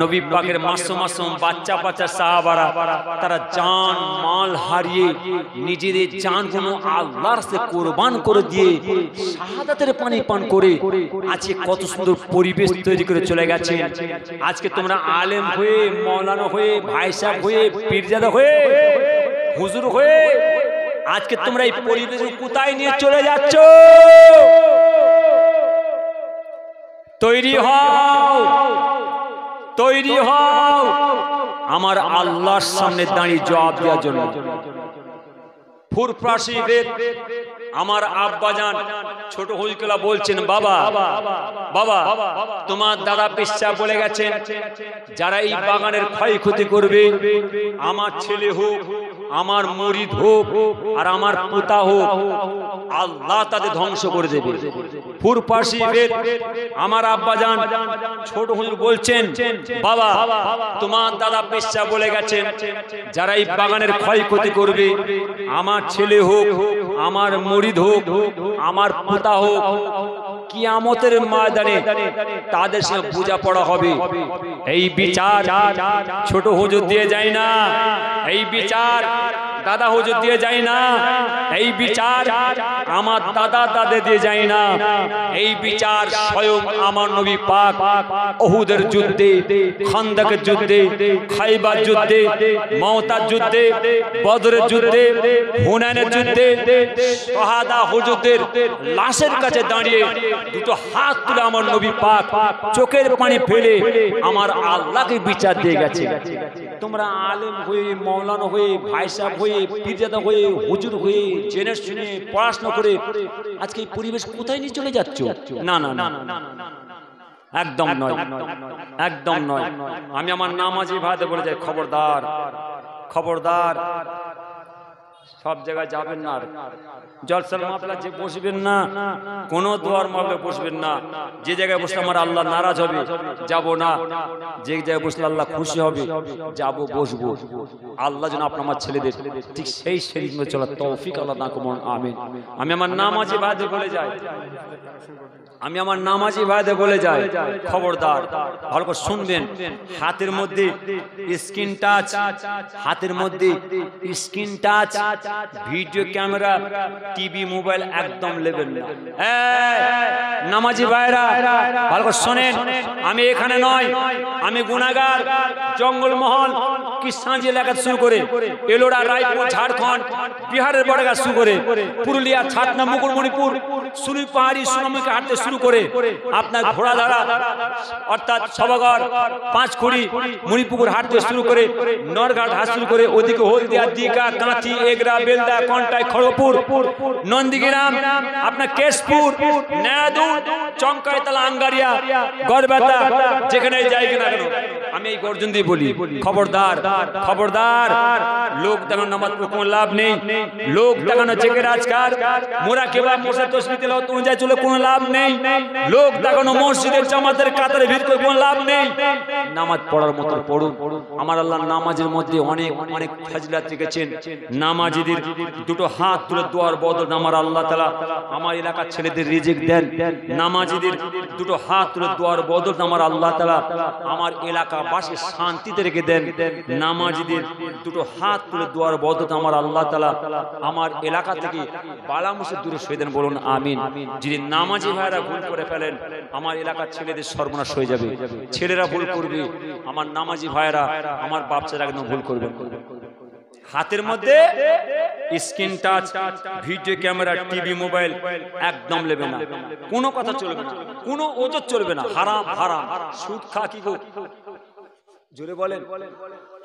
নবী পাকের মাসুম মাসুম বাচ্চা বাচ্চা সাহাবারা তারা জান মাল হারিয়ে নিজেদের যেন আল্লাহর সে কোরবান করে দিয়ে শাহাদাতের পানি পান করে আজকে কত সুন্দর পরিবেশ তৈরি করে চলে গেছে আজকে তোমরা আলেম হয়ে মৌলানা হয়ে ভাইসাব হয়ে পীরজাদা হয়ে হুজুর হয়ে আজকে তোমরা এই পরিবেশ কোথায় নিয়ে চলে যাচ্ছ তৈরি হও তৈরি হও আমার আল্লাহর সামনে দাঁড়িয়ে জবাব দেওয়ার জন্য ফুরফ্রাসি আমার আব্বা যান ছোট হুজকলা বলছেন বাবা বাবা তোমার দাদা পেশা বলে গেছেন যারা এই বাগানের ক্ষয়ক্ষতি করবে আমার ছেলে হোক আমার মরিদ হোক আর আমার পোতা হোক আল্লাহ তাদের ধ্বংস করে দেবে ফুরপাশি আমার আব্বা যান ছোট হুজুর বলছেন বাবা তোমার দাদা পেশা বলে গেছেন যারা এই বাগানের ক্ষয়ক্ষতি করবে আমার ছেলে হোক আমার মরিদ মুরিদ হোক আমার পোতা হোক কিয়ামতের ময়দানে তাদের সঙ্গে পূজা পড়া হবে এই বিচার ছোট হুজুর দিয়ে যায় না এই বিচার দাদা হুজুর দিয়ে যাই না এই বিচার আমার দাদা দাদা দিয়ে যাই না এই বিচার স্বয়ং আমার নবী পাক অহুদের যুদ্ধে খন্দকের যুদ্ধে খাইবার যুদ্ধে মমতার যুদ্ধে বদরের যুদ্ধে হুনায়নের যুদ্ধে সহাদা হুজুরদের লাশের কাছে দাঁড়িয়ে দুটো হাত তুলে আমার নবী পাক চোখের পানি ফেলে আমার আল্লাহকে বিচার দিয়ে গেছে তোমরা আলেম হয়ে মৌলানা হয়ে ভাইসাব হয়ে হয়ে পীরজাদা হয়ে হুজুর হয়ে জেনে শুনে পড়াশোনা করে আজকে এই পরিবেশ কোথায় নিয়ে চলে যাচ্ছ না না না একদম নয় একদম নয় আমি আমার নামাজি ভাতে বলে যাই খবরদার খবরদার সব জায়গায় যাবেন না আর জলসার মাপলা যে বসবেন না কোন দোয়ার মাপলে বসবেন না যে জায়গায় বসলে আমার আল্লাহ নারাজ হবে যাব না যে জায়গায় বসলে আল্লাহ খুশি হবে যাব বসবো আল্লাহ যেন আপনার আমার ছেলেদের ঠিক সেই সেই চলার তৌফিক আল্লাহ না কমন আমি আমার নাম আছে বাধ্য বলে যাই আমি আমার নামাজি ভাইদের বলে যাই খবরদার ভালো করে শুনবেন হাতের মধ্যে স্ক্রিন টাচ হাতের মধ্যে screen touch video camera TV mobile একদম লেভেল নামাজি ভাইরা ভালো করে শোনেন আমি এখানে নয় আমি গুণাগার জঙ্গলমহল কৃষ্ণাঞ্জি এলাকা শুরু করে এলোড়া রায়পুর ঝাড়খণ্ড বিহারের বড়গা শুরু করে পুরুলিয়া ছাতনা মুকুলমণিপুর সুনি পাহাড়ি সুনামিকে হাঁটতে শুরু করে আপনার ঘোড়া দ্বারা অর্থাৎ সভাগর পাঁচকুড়ি মণিপুকুর হাট থেকে শুরু করে নরঘাট হাট শুরু করে ওদিকে হলদিয়া দিঘা কাঁচি এগরা বেলদা কন্টাই খড়গপুর নন্দীগ্রাম আপনার কেশপুর ন্যায়াদুর চঙ্কাইতলা আঙ্গারিয়া গড়বেতা যেখানে যাই কিনা কেন আমি এই গর্জন দিয়ে বলি খবরদার খবরদার লোক দেখানো নামাজ কোনো লাভ নেই লোক দেখানো চেকের আজকাল মোরা কেবা মোসা তসমি তেলাওয়াত অনুযায়ী চলে কোনো লাভ নেই নেই লোক দেখানো মসজিদের জামাতের কাতারে ভিড় করে কোনো লাভ নেই নামাজ পড়ার মতো পড়ুন আমার আল্লাহ নামাজের মধ্যে অনেক অনেক ফাজিলাত রেখেছেন নামাজিদের দুটো হাত তুলে দোয়ার বদল আমার আল্লাহ তালা আমার এলাকার ছেলেদের রিজিক দেন নামাজিদের দুটো হাত তুলে দোয়ার বদল আমার আল্লাহ তালা আমার শান্তিতে রেখে দেন নামাজিদের দুটো হাত তুলে দোয়ার বদল আমার আল্লাহ তালা আমার এলাকা থেকে বালামুসের দূরে সয়ে দেন বলুন আমিন যিনি নামাজি ভাইরা ভুল করে ফেলেন আমার এলাকার ছেলেদের সর্বনাশ হয়ে যাবে ছেলেরা ভুল করবে আমার নামাজি ভাইয়েরা আমার বাচ্চারা একদম ভুল করবে হাতের মধ্যে screen touch video camera TV mobile একদম লেবে না কোনো কথা চলবে না কোনো ওজন চলবে না হারাম হারাম সুদ খা কি জোরে বলেন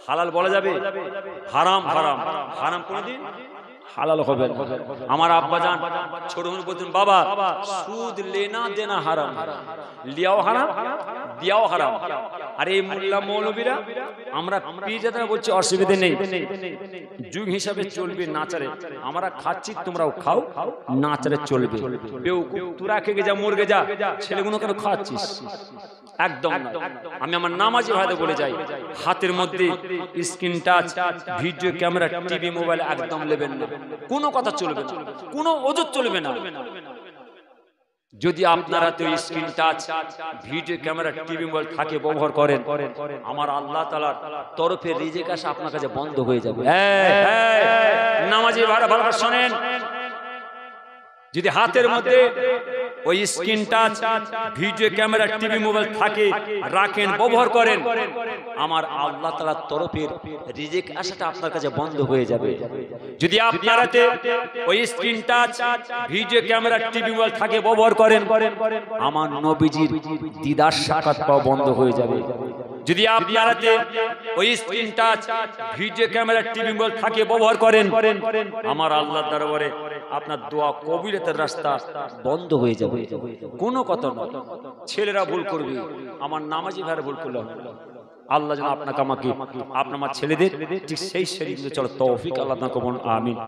হালাল বলা যাবে হারাম হারাম হারাম কোনদিন হালাল হবে আমার আব্বা জান ছোট হুন বলতেন বাবা সুদ লেনা দেনা হারাম লিয়াও হারাম দিয়াও হারাম আর এই মোল্লা মৌলবীরা আমরা পিজাদারা বলছি অসুবিধে নেই যুগ হিসাবে চলবে নাচারে আমরা খাচ্ছি তোমরাও খাও নাচারে চলবে বেউ তুরা খেগে যা মরগে যা ছেলেগুলো কেন খাচ্ছিস একদম আমি আমার নামাজি ভাইদের বলে যাই হাতের মধ্যে screen touch video camera TV mobile একদম নেবেন না কোনো কথা চলবে না কোনো ওজন চলবে না যদি আপনারা তো screen touch video camera TV mobile থাকে ব্যবহার করেন আমার আল্লাহ তালার তরফে রিজেক আসা আপনার কাছে বন্ধ হয়ে যাবে নামাজি ভাড়া ভালো শোনেন যদি হাতের মধ্যে ওই screen touch video camera TV mobile থাকে রাখেন ব্যবহার করেন আমার আল্লাহ তালার তরফের রিজিক আসাটা আপনার কাছে বন্ধ হয়ে যাবে যদি আপনারাতে ওই screen touch video camera TV mobile থাকে ব্যবহার করেন আমার নবীজির দিদার সাক্ষাৎ পাওয়া বন্ধ হয়ে যাবে যদি আপনারাতে ওই screen touch video camera TV mobile থাকে ব্যবহার করেন আমার আল্লাহ দরবারে আপনার দোয়া কবিরতের রাস্তা বন্ধ হয়ে যাবে কোনো কথা নয় ছেলেরা ভুল করবে আমার নামাজি ভাই ভুল করলো আল্লাহ যেন আপনাকে আমাকে আপনার আমার ছেলেদের ঠিক সেই শরীর চলো তৌফিক আল্লাহ আমিন